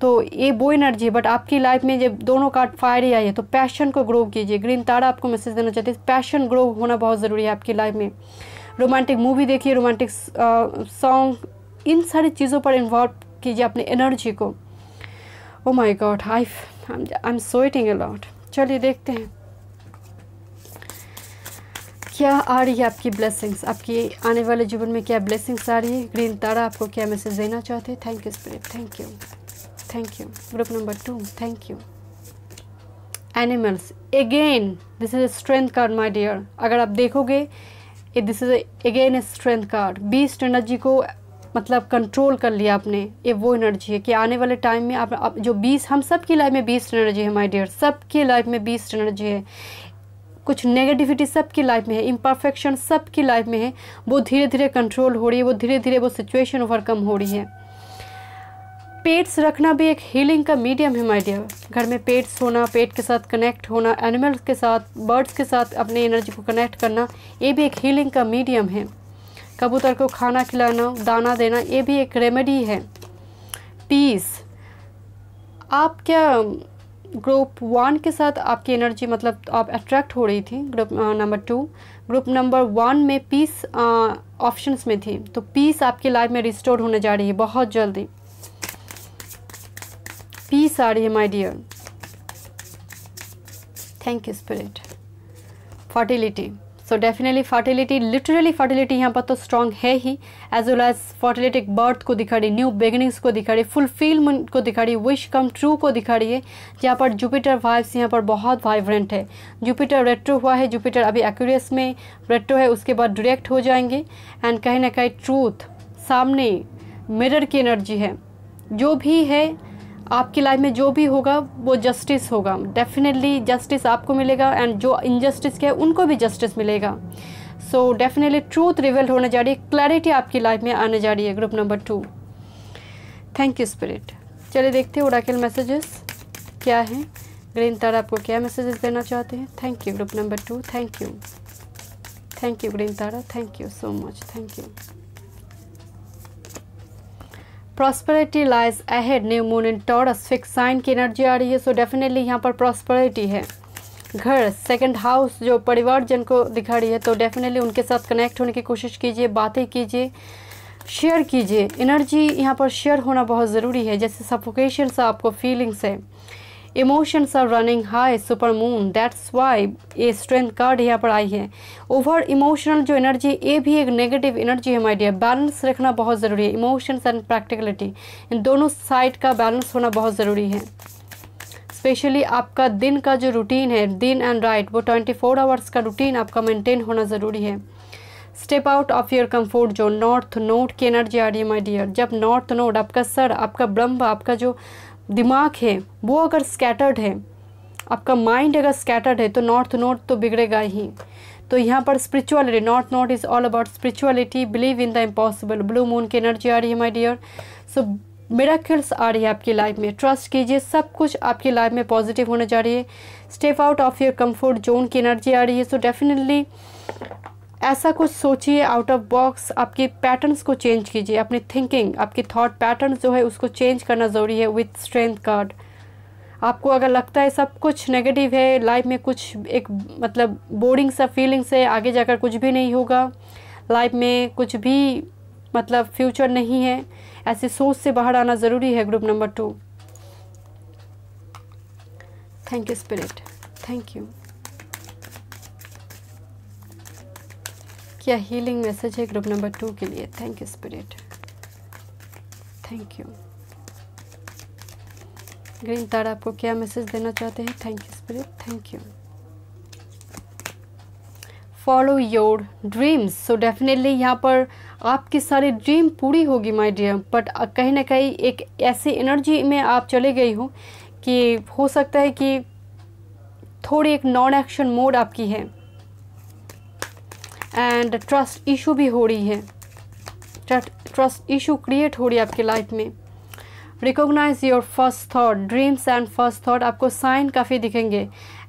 तो ये वो एनर्जी है बट आपकी लाइफ में जब दोनों कार्ड फायर ही आई है तो पैशन को ग्रो कीजिए ग्रीन तारा आपको मैसेज देना चाहते हैं पैशन ग्रो होना बहुत ज़रूरी है आपकी लाइफ में रोमांटिक मूवी देखिए रोमांटिक सॉन्ग इन सारी चीज़ों पर इन्वॉल्व कीजिए अपनी एनर्जी को ओ माई गॉड आई आई एम सोइटिंग अलाउट चलिए देखते हैं क्या आ रही है आपकी ब्लेसिंग्स आपकी आने वाले जीवन में क्या ब्लेसिंग्स आ रही है ग्रीन तारा आपको क्या मैसेज देना चाहते हैं thank you spirit thank you thank you group number two thank you animals again this is strength card my dear अगर आप देखोगे ये this is again a strength card beast energy को मतलब कंट्रोल कर लिया आपने ये वो एनर्जी है कि आने वाले टाइम में आप, आप जो बीस हम सब की लाइफ में बीस एनर्जी है माय डियर सब की लाइफ में बीस एनर्जी है कुछ नेगेटिविटी सबकी लाइफ में है इम्परफेक्शन सबकी लाइफ में है वो धीरे धीरे कंट्रोल हो रही है वो धीरे धीरे वो सिचुएशन ओवरकम हो रही है पेट्स रखना भी एक हीलिंग का मीडियम है माय डियर घर में पेट्स होना पेट के साथ कनेक्ट होना एनिमल्स के साथ बर्ड्स के साथ अपने एनर्जी को कनेक्ट करना ये भी एक हीलिंग का मीडियम है कबूतर को खाना खिलाना दाना देना ये भी एक रेमेडी है पीस आप क्या ग्रुप वन के साथ आपकी एनर्जी मतलब आप अट्रैक्ट हो रही थी group number two group number one में पीस ऑप्शंस uh, में थी तो पीस आपकी लाइफ में रिस्टोर होने जा रही है बहुत जल्दी पीस आ रही है my dear thank you spirit fertility so definitely fertility literally fertility यहाँ पर तो स्ट्रांग है ही as well as fertility birth को दिखा रही न्यू बिगनिंग्स को दिखा रही फुलफिलमेंट को दिखा रही विश कम ट्रू को दिखा रही है यहाँ पर जुपिटर वाइव्स यहाँ पर बहुत वाइब्रेंट है जुपिटर रेट्रो हुआ है जुपिटर अभी एक्यूरियस में रेट्रो है उसके बाद डायरेक्ट हो जाएंगे एंड कहीं ना कहीं ट्रूथ सामने मिरर की एनर्जी है जो भी है आपकी लाइफ में जो भी होगा वो जस्टिस होगा डेफिनेटली जस्टिस आपको मिलेगा एंड जो इनजस्टिस के उनको भी जस्टिस मिलेगा सो डेफिनेटली ट्रूथ रिवेल होने जा रही है क्लैरिटी आपकी लाइफ में आने जा रही है group number two thank you spirit चलिए देखते हैं उड़ाकेल मैसेजेस क्या है ग्रीन तारा आपको क्या मैसेजेस देना चाहते हैं thank you group number two thank you thank you green Tara thank you so much thank you prosperity lies ahead new moon in Taurus fix sign की एनर्जी आ रही है सो डेफिनेटली यहाँ पर प्रॉस्पेरिटी है घर सेकंड हाउस जो परिवार जन को दिखा रही है तो डेफिनेटली उनके साथ कनेक्ट होने की कोशिश कीजिए बातें कीजिए शेयर कीजिए एनर्जी यहाँ पर शेयर होना बहुत ज़रूरी है जैसे सफोकेशन सा आपको फीलिंग्स है emotions are running high super moon that's why ये स्ट्रेंथ कार्ड यहाँ पर आई है ओवर इमोशनल जो एनर्जी ये भी एक नेगेटिव एनर्जी है माय डियर बैलेंस रखना बहुत ज़रूरी है इमोशंस एंड प्रैक्टिकलिटी इन दोनों साइड का बैलेंस होना बहुत ज़रूरी है स्पेशली आपका दिन का जो रूटीन है दिन एंड राइट वो ट्वेंटी फोर आवर्स का रूटीन आपका मेंटेन होना ज़रूरी है step out of your comfort zone north node की एनर्जी आ रही है माई डियर जब नॉर्थ नोड आपका सर आपका ब्रह्म आपका जो दिमाग है वो अगर स्कैटर्ड है आपका माइंड अगर स्कैटर्ड है तो नॉर्थ नॉर्थ तो बिगड़ेगा ही तो यहाँ पर spirituality north north is all about spirituality believe in the impossible blue moon की एनर्जी आ रही है माई डियर सो मेराकल्स आ रही है आपकी लाइफ में ट्रस्ट कीजिए सब कुछ आपकी लाइफ में पॉजिटिव होने जा रही है step out of your comfort zone की एनर्जी आ रही है सो डेफिनेटली ऐसा कुछ सोचिए आउट ऑफ बॉक्स आपके पैटर्न्स को चेंज कीजिए अपनी थिंकिंग आपके थॉट पैटर्न जो है उसको चेंज करना ज़रूरी है विथ स्ट्रेंथ कार्ड आपको अगर लगता है सब कुछ नेगेटिव है लाइफ में कुछ एक मतलब बोरिंग सा फीलिंग्स है आगे जाकर कुछ भी नहीं होगा लाइफ में कुछ भी मतलब फ्यूचर नहीं है ऐसी सोच से बाहर आना ज़रूरी है group number two thank you spirit thank you क्या हीलिंग मैसेज है ग्रुप नंबर टू के लिए thank you spirit thank you green Tara आपको क्या मैसेज देना चाहते हैं thank you spirit thank you follow your dreams so definitely यहाँ पर आपकी सारी ड्रीम पूरी होगी माय डियर बट कहीं ना कहीं एक ऐसी एनर्जी में आप चले गई हो कि हो सकता है कि थोड़ी एक नॉन एक्शन मोड आपकी है एंड ट्रस्ट इशू भी हो रही है ट्रस्ट इशू क्रिएट हो रही है आपकी लाइफ में recognise your first thought dreams and first thought आपको साइन काफ़ी दिखेंगे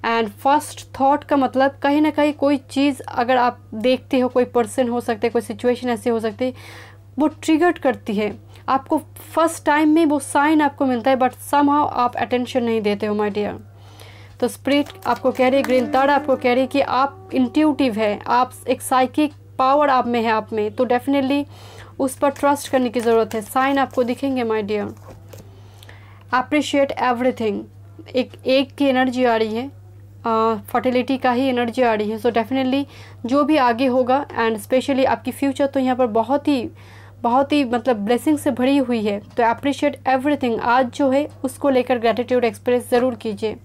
एंड फर्स्ट थाट का मतलब कहीं ना कहीं कोई चीज़ अगर आप देखते हो कोई पर्सन हो सकते कोई सिचुएशन ऐसी हो सकती वो ट्रिगर्ड करती है आपको फर्स्ट टाइम में वो साइन आपको मिलता है बट सम आप अटेंशन नहीं देते हो माई डियर तो स्प्रिट आपको कह रही है ग्रीन ग्रिलताड़ आपको कह रही है कि आप इंट्यूटिव है आप एक साइकिक पावर आप में है आप में तो डेफिनेटली उस पर ट्रस्ट करने की ज़रूरत है साइन आपको दिखेंगे माय डियर अप्रिशिएट एवरीथिंग एक एक की एनर्जी आ रही है फर्टिलिटी का ही एनर्जी आ रही है सो so डेफिनेटली जो भी आगे होगा एंड स्पेशली आपकी फ्यूचर तो यहाँ पर बहुत ही बहुत ही मतलब ब्लेसिंग से भरी हुई है तो अप्रिशिएट एवरीथिंग आज जो है उसको लेकर ग्रेटिट्यूड एक्सप्रेस ज़रूर कीजिए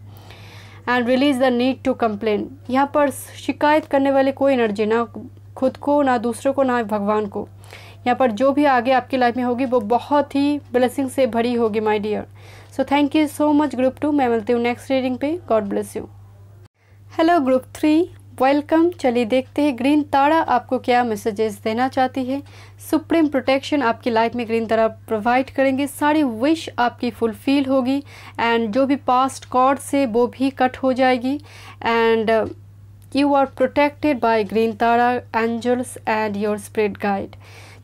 and release the need to complain यहाँ पर शिकायत करने वाली कोई एनर्जी ना खुद को ना दूसरों को ना भगवान को यहाँ पर जो भी आगे आपकी लाइफ में होगी वो बहुत ही ब्लेसिंग से भरी होगी my dear so thank you so much group two मैं मिलती हूँ नेक्स्ट रीडिंग पे God bless you hello group three welcome चलिए देखते हैं ग्रीन तारा आपको क्या मैसेजेस देना चाहती है सुप्रीम प्रोटेक्शन आपकी लाइफ में ग्रीन तारा प्रोवाइड करेंगे सारी विश आपकी फुलफिल होगी एंड जो भी पास्ट कॉर्ड से वो भी कट हो जाएगी and you are protected by green Tara angels and your spirit guide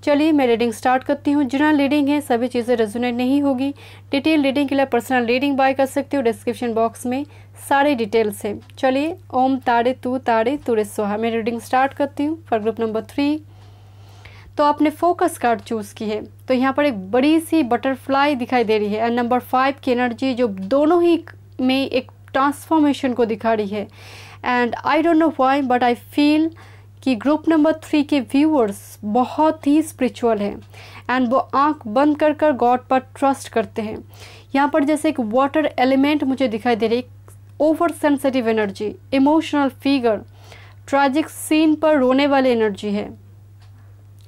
चलिए मैं रीडिंग स्टार्ट करती हूँ जनरल रीडिंग है सभी चीज़ें रेजुनेट नहीं होगी डिटेल रीडिंग के लिए पर्सनल रीडिंग बाय कर सकते हो डिस्क्रिप्शन बॉक्स में सारे डिटेल से चलिए ओम तारे तू तारे तुरे सोहा मैं रीडिंग स्टार्ट करती हूँ फॉर ग्रुप नंबर थ्री तो आपने फोकस कार्ड चूज़ की है तो यहाँ पर एक बड़ी सी बटरफ्लाई दिखाई दे रही है एंड नंबर फाइव की एनर्जी जो दोनों ही में एक ट्रांसफॉर्मेशन को दिखा रही है and I don't know why but I feel कि ग्रुप नंबर थ्री के व्यूअर्स बहुत ही स्पिरिचुअल हैं एंड वो आंख बंद कर कर गॉड पर ट्रस्ट करते हैं यहाँ पर जैसे एक वाटर एलिमेंट मुझे दिखाई दे रही है over sensitive energy emotional figure tragic scene पर रोने वाली एनर्जी है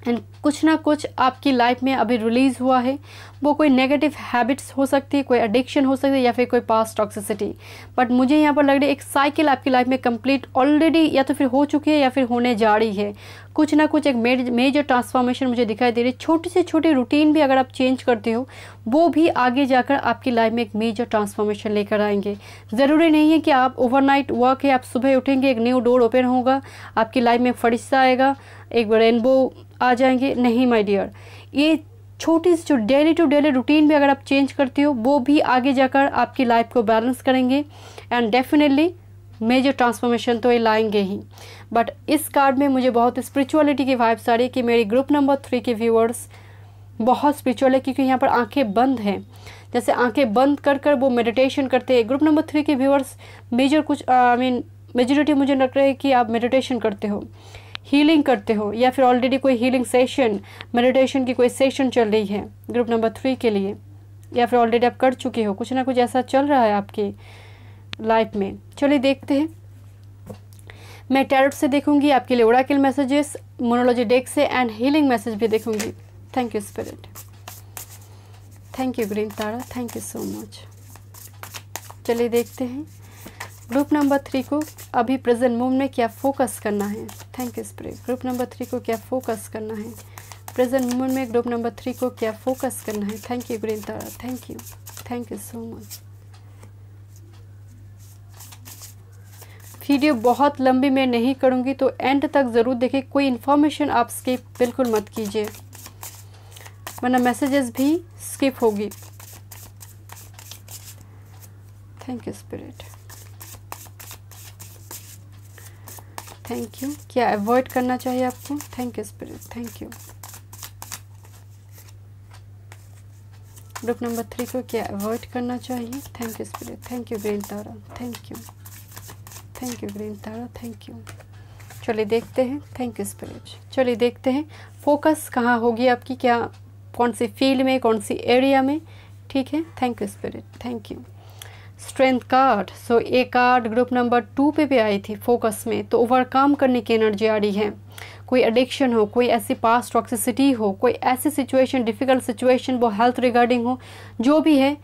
एंड कुछ ना कुछ आपकी लाइफ में अभी रिलीज़ हुआ है वो कोई नेगेटिव हैबिट्स हो सकती है कोई एडिक्शन हो सकती है या फिर कोई पास टॉक्सिसिटी बट मुझे यहाँ पर लग रहा है एक साइकिल आपकी लाइफ में कंप्लीट ऑलरेडी या तो फिर हो चुकी है या फिर होने जा रही है कुछ ना कुछ एक मेजर ट्रांसफॉर्मेशन मुझे दिखाई दे रही है छोटी से छोटी रूटीन भी अगर आप चेंज करते हो वो भी आगे जाकर आपकी लाइफ में एक मेजर ट्रांसफॉर्मेशन लेकर आएंगे ज़रूरी नहीं है कि आप ओवरनाइट वर्क है आप सुबह उठेंगे एक न्यू डोर ओपन होगा आपकी लाइफ में फरिश्ता आएगा एक रेनबो आ जाएंगे नहीं माय डियर ये छोटी सी जो डेली टू डेली रूटीन भी अगर आप चेंज करती हो वो भी आगे जाकर आपकी लाइफ को बैलेंस करेंगे एंड डेफिनेटली मेजर ट्रांसफॉर्मेशन तो ये लाएंगे ही बट इस कार्ड में मुझे बहुत स्पिरिचुअलिटी की वाइब्स आ रही है कि मेरी ग्रुप नंबर थ्री के व्यूअर्स बहुत स्पिरिचुअल है क्योंकि यहाँ पर आंखें बंद हैं जैसे आंखें बंद कर कर वो मेडिटेशन करते हैं ग्रुप नंबर थ्री के व्यूअर्स मेजर कुछ आई मीन मेजोरिटी मुझे लग रहा है कि आप मेडिटेशन करते हो हीलिंग करते हो या फिर ऑलरेडी कोई हीलिंग सेशन मेडिटेशन की कोई सेशन चल रही है ग्रुप नंबर थ्री के लिए या फिर ऑलरेडी आप कर चुके हो कुछ ना कुछ ऐसा चल रहा है आपके लाइफ में चलिए देखते हैं मैं टैरट से देखूंगी आपके लिए ओराकिल मैसेजेस मोनोलॉजी डेक से एंड हीलिंग मैसेज भी देखूंगी thank you spirit thank you green Tara thank you so much चलिए देखते हैं ग्रुप नंबर थ्री को अभी प्रेजेंट मोमेंट में क्या फोकस करना है thank you spirit group number three को क्या फोकस करना है प्रेजेंट मोमेंट में ग्रुप नंबर थ्री को क्या फोकस करना है thank you green Tara thank you thank you so much video बहुत लंबी मैं नहीं करूँगी तो एंड तक ज़रूर देखें कोई इन्फॉर्मेशन आप स्किप बिल्कुल मत कीजिए वरना मैसेजेस भी स्किप होगी thank you spirit thank you क्या अवॉइड करना चाहिए आपको thank you spirit thank you group number three को क्या अवॉइड करना चाहिए thank you spirit thank you green Tara thank you thank you green Tara thank you चलिए देखते हैं थैंक यू स्पिरिट चलिए देखते हैं फोकस कहाँ होगी आपकी क्या कौन सी फील्ड में कौन सी एरिया में ठीक है thank you spirit thank you strength card so a card group number two पे भी आई थी फोकस में तो ओवरकम करने की एनर्जी आ रही है कोई एडिक्शन हो कोई ऐसी पास टॉक्सिसिटी हो कोई ऐसी सिचुएशन डिफ़िकल्ट सिचुएशन वो हेल्थ रिगार्डिंग हो जो भी है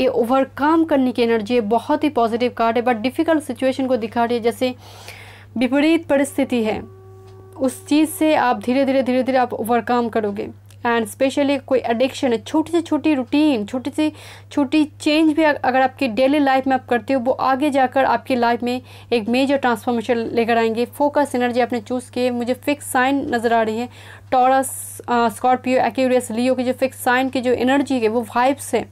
ये ओवरकम करने की एनर्जी है बहुत ही पॉजिटिव कार्ड है बट डिफ़िकल्ट सिचुएशन को दिखा रही है जैसे विपरीत परिस्थिति है उस चीज़ से आप धीरे धीरे धीरे धीरे आप ओवरकम करोगे एंड स्पेशली कोई एडिक्शन है छोटी से छोटी रूटीन छोटी से छोटी चेंज भी अगर आपके डेली लाइफ में आप करते हो वो आगे जाकर आपकी लाइफ में एक मेजर ट्रांसफॉर्मेशन लेकर आएंगे फोकस एनर्जी आपने चूज़ किए मुझे फिक्स साइन नज़र आ रही है टॉरस स्कॉर्पियो एक्यूरियस लियो की जो फिक्स साइन की जो एनर्जी है वो वाइब्स है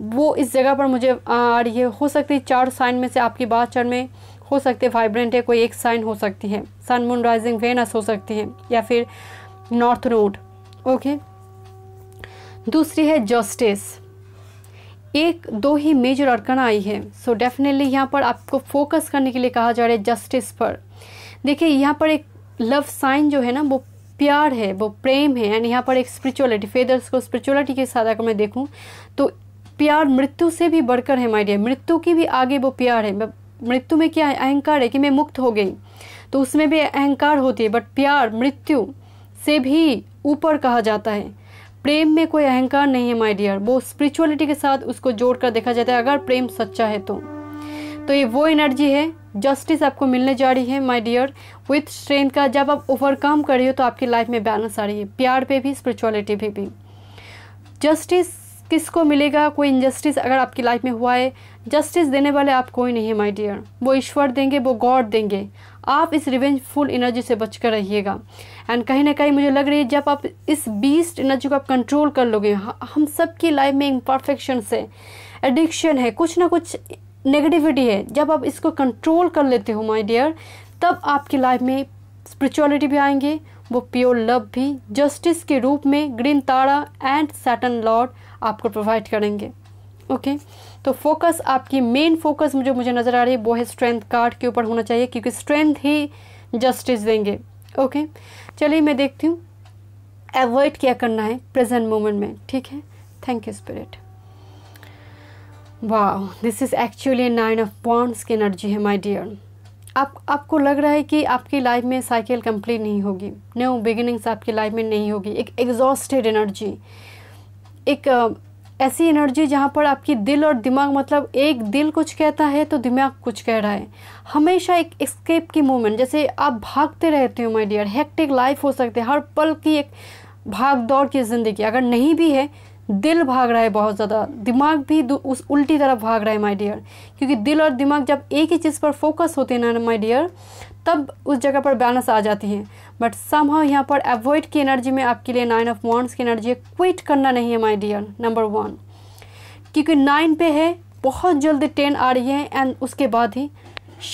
वो इस जगह पर मुझे uh, आ रही है हो सकती है चार साइन में से आपकी बात चढ़ में हो सकते हैं वाइब्रेंट है कोई एक साइन हो सकती है सन मून राइजिंग वेनस हो सकती है या फिर नॉर्थ रोड ओके दूसरी है जस्टिस एक दो ही मेजर अड़कन आई है सो डेफिनेटली यहाँ पर आपको फोकस करने के लिए कहा जा रहा है जस्टिस पर देखिए यहाँ पर एक लव साइन जो है ना वो प्यार है वो प्रेम है एंड यहाँ पर एक स्पिरिचुअलिटी फेदर्स को स्पिरिचुअलिटी के साथ अगर मैं देखूँ तो प्यार मृत्यु से भी बढ़कर है माइडिया मृत्यु की भी आगे वो प्यार है मतलब मृत्यु में क्या है अहंकार है कि मैं मुक्त हो गई तो उसमें भी अहंकार होती है बट प्यार मृत्यु से भी ऊपर कहा जाता है प्रेम में कोई अहंकार नहीं है माय डियर वो स्पिरिचुअलिटी के साथ उसको जोड़कर देखा जाता है अगर प्रेम सच्चा है तो तो ये वो एनर्जी है जस्टिस आपको मिलने जा रही है माय डियर विथ स्ट्रेंथ का जब आप ओवरकम कर रही हो तो आपकी लाइफ में बैलेंस आ रही है प्यार पे भी स्पिरिचुअलिटी पे भी जस्टिस किसको मिलेगा कोई इनजस्टिस अगर आपकी लाइफ में हुआ है जस्टिस देने वाले आप कोई नहीं है माई डियर वो ईश्वर देंगे वो गॉड देंगे आप इस रिवेंजफुल एनर्जी से बच कर रहिएगा एंड कहीं ना कहीं मुझे लग रही है जब आप इस बीस्ट एनर्जी को आप कंट्रोल कर लोगे हम सब की लाइफ में इम्परफेक्शंस है एडिक्शन है कुछ ना कुछ नेगेटिविटी है जब आप इसको कंट्रोल कर लेते हो माई डियर तब आपकी लाइफ में स्पिरिचुअलिटी भी आएंगे वो प्योर लव भी जस्टिस के रूप में green Tara and satan lord आपको प्रोवाइड करेंगे ओके okay? तो फोकस आपकी मेन फोकस जो मुझे नज़र आ रही है वो है स्ट्रेंथ कार्ड के ऊपर होना चाहिए क्योंकि स्ट्रेंथ ही जस्टिस देंगे ओके चलिए मैं देखती हूँ अवॉइड क्या करना है प्रेजेंट मोमेंट में ठीक है थैंक यू स्पिरिट वाह this is actually nine of points की एनर्जी है माई डियर आप आपको लग रहा है कि आपकी लाइफ में साइकिल कंप्लीट नहीं होगी न्यू बिगिनिंग्स आपकी लाइफ में नहीं होगी एक एग्जॉस्टेड एनर्जी एक ऐसी एनर्जी जहाँ पर आपकी दिल और दिमाग मतलब एक दिल कुछ कहता है तो दिमाग कुछ कह रहा है हमेशा एक एस्केप की मूवमेंट जैसे आप भागते रहते हो माय डियर हेक्टिक लाइफ हो सकते हैं हर पल की एक भाग दौड़ की ज़िंदगी अगर नहीं भी है दिल भाग रहा है बहुत ज़्यादा दिमाग भी उस उल्टी तरफ भाग रहा है माय डियर क्योंकि दिल और दिमाग जब एक ही चीज़ पर फोकस होते हैं ना माय डियर तब उस जगह पर बैलेंस आ जाती है बट सम हाउ यहाँ पर अवॉइड की एनर्जी में आपके लिए नाइन ऑफ वॉन्ट्स की एनर्जी है क्विट करना नहीं है माई डियर नंबर वन क्योंकि नाइन पे है बहुत जल्दी टेन आ रही है एंड उसके बाद ही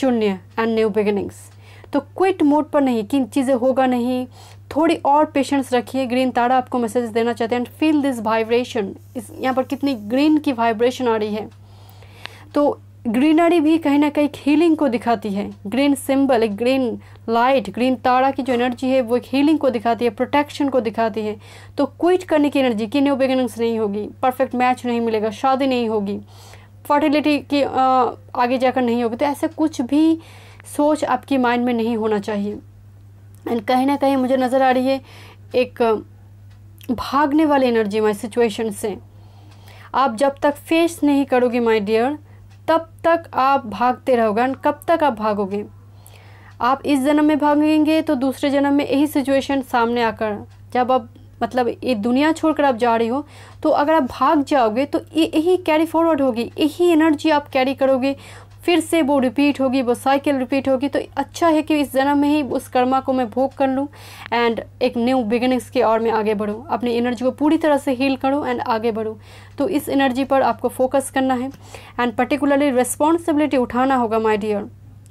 शून्य एंड न्यू बिगिनिंग्स तो क्विट मोड पर नहीं किन चीज़ें होगा नहीं थोड़ी और पेशेंस रखिए ग्रीन तारा आपको मैसेज देना चाहते हैं एंड फील दिस वाइब्रेशन इस यहाँ पर कितनी ग्रीन की वाइब्रेशन आ रही है तो ग्रीनरी भी कहीं ना कहीं हीलिंग को दिखाती है ग्रीन सिंबल एक ग्रीन लाइट ग्रीन तारा की जो एनर्जी है वो एक हीलिंग को दिखाती है प्रोटेक्शन को दिखाती है तो क्विट करने की एनर्जी की न्यू बिगिनिंग्स नहीं होगी परफेक्ट मैच नहीं मिलेगा शादी नहीं होगी फर्टिलिटी की आगे जाकर नहीं होगी तो ऐसे कुछ भी सोच आपकी माइंड में नहीं होना चाहिए एंड कहीं ना कहीं मुझे नज़र आ रही है एक भागने वाली एनर्जी माई सिचुएशन से आप जब तक फेस नहीं करोगे माई डियर तब तक आप भागते रहोगे एंड कब तक आप भागोगे आप इस जन्म में भागेंगे तो दूसरे जन्म में यही सिचुएशन सामने आकर जब आप मतलब ये दुनिया छोड़कर आप जा रही हो तो अगर आप भाग जाओगे तो यही कैरी फॉरवर्ड होगी यही एनर्जी आप कैरी करोगे फिर से वो रिपीट होगी वो साइकिल रिपीट होगी तो अच्छा है कि इस जन्म में ही उस कर्मा को मैं भोग कर लूँ एंड एक न्यू बिगिनिंग्स की ओर मैं आगे बढ़ूँ अपनी एनर्जी को पूरी तरह से हील करूँ एंड आगे बढ़ूँ तो इस एनर्जी पर आपको फोकस करना है एंड पर्टिकुलरली रिस्पॉन्सिबिलिटी उठाना होगा माई डियर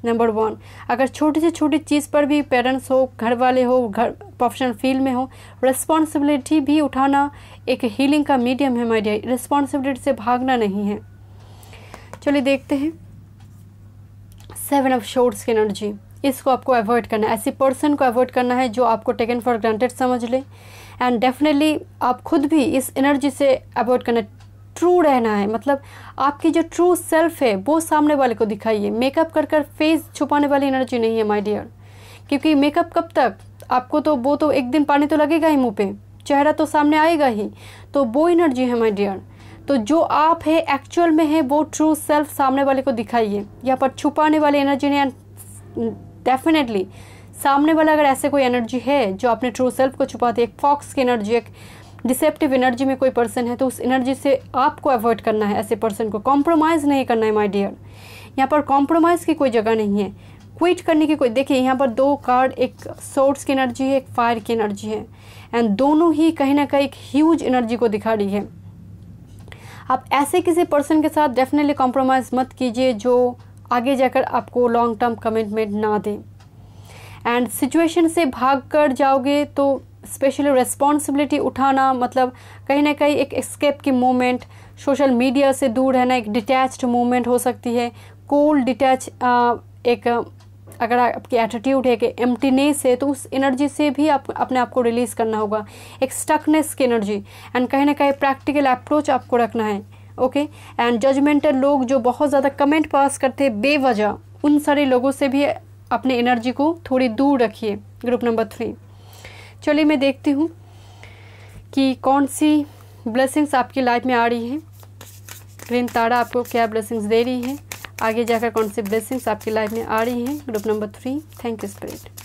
नंबर वन अगर छोटी से छोटी चीज़ पर भी पेरेंट्स हो घर वाले हो घर प्रोफेशनल फील्ड में हो रिस्पॉन्सिबिलिटी भी उठाना एक हीलिंग का मीडियम है माई डियर रिस्पॉन्सिबिलिटी से भागना नहीं है चलिए देखते हैं सेवन ऑफ शोर्ट्स की एनर्जी इसको आपको अवॉइड करना है ऐसी पर्सन को अवॉइड करना है जो आपको टेकन फॉर ग्रांटेड समझ ले एंड डेफिनेटली आप खुद भी इस एनर्जी से अवॉइड करना ट्रू रहना है मतलब आपकी जो ट्रू सेल्फ है वो सामने वाले को दिखाइए मेकअप कर कर फेस छुपाने वाली एनर्जी नहीं है माय डियर क्योंकि मेकअप कब तक आपको तो वो तो एक दिन पानी तो लगेगा ही मुंह पे चेहरा तो सामने आएगा ही तो वो एनर्जी है माय डियर तो जो आप है एक्चुअल में है वो ट्रू सेल्फ सामने वाले को दिखाइए यहाँ पर छुपाने वाली एनर्जी ने डेफिनेटली सामने वाला अगर ऐसे कोई एनर्जी है जो अपने ट्रू सेल्फ को छुपाती है एक फॉक्स की एनर्जी एक डिसेप्टिव एनर्जी में कोई पर्सन है तो उस एनर्जी से आपको अवॉइड करना है ऐसे पर्सन को कॉम्प्रोमाइज़ नहीं करना है माय डियर यहाँ पर कॉम्प्रोमाइज़ की कोई जगह नहीं है क्विट करने की कोई देखिए यहाँ पर दो कार्ड एक सोर्स की एनर्जी है एक फायर की एनर्जी है एंड दोनों ही कहीं ना कहीं एक ह्यूज एनर्जी को दिखा रही है आप ऐसे किसी पर्सन के साथ डेफिनेटली कॉम्प्रोमाइज़ मत कीजिए जो आगे जाकर आपको लॉन्ग टर्म कमिटमेंट ना दें एंड सिचुएशन से भाग कर जाओगे तो स्पेशली रेस्पॉन्सिबिलिटी उठाना मतलब कहीं ना कहीं एक एस्केप की मूवमेंट सोशल मीडिया से दूर रहना एक डिटैच्ड मूवमेंट हो सकती है कोल्ड डिटैच एक अगर आपकी एटीट्यूड है कि एम्प्टीनेस है तो उस एनर्जी से भी आप अपने आप को रिलीज़ करना होगा एक स्टकनेस की एनर्जी एंड कहीं ना कहीं प्रैक्टिकल अप्रोच आपको रखना है ओके एंड जजमेंटल लोग जो बहुत ज़्यादा कमेंट पास करते हैं बेवजह उन सारे लोगों से भी अपने एनर्जी को थोड़ी दूर रखिए ग्रुप नंबर थ्री चलिए मैं देखती हूँ कि कौन सी ब्लेसिंग्स आपकी लाइफ में आ रही हैं ग्रीन तारा आपको क्या ब्लेसिंग्स दे रही है आगे जाकर कौन सी ब्लेसिंग्स आपकी लाइफ में आ रही हैं group number three thank you spirit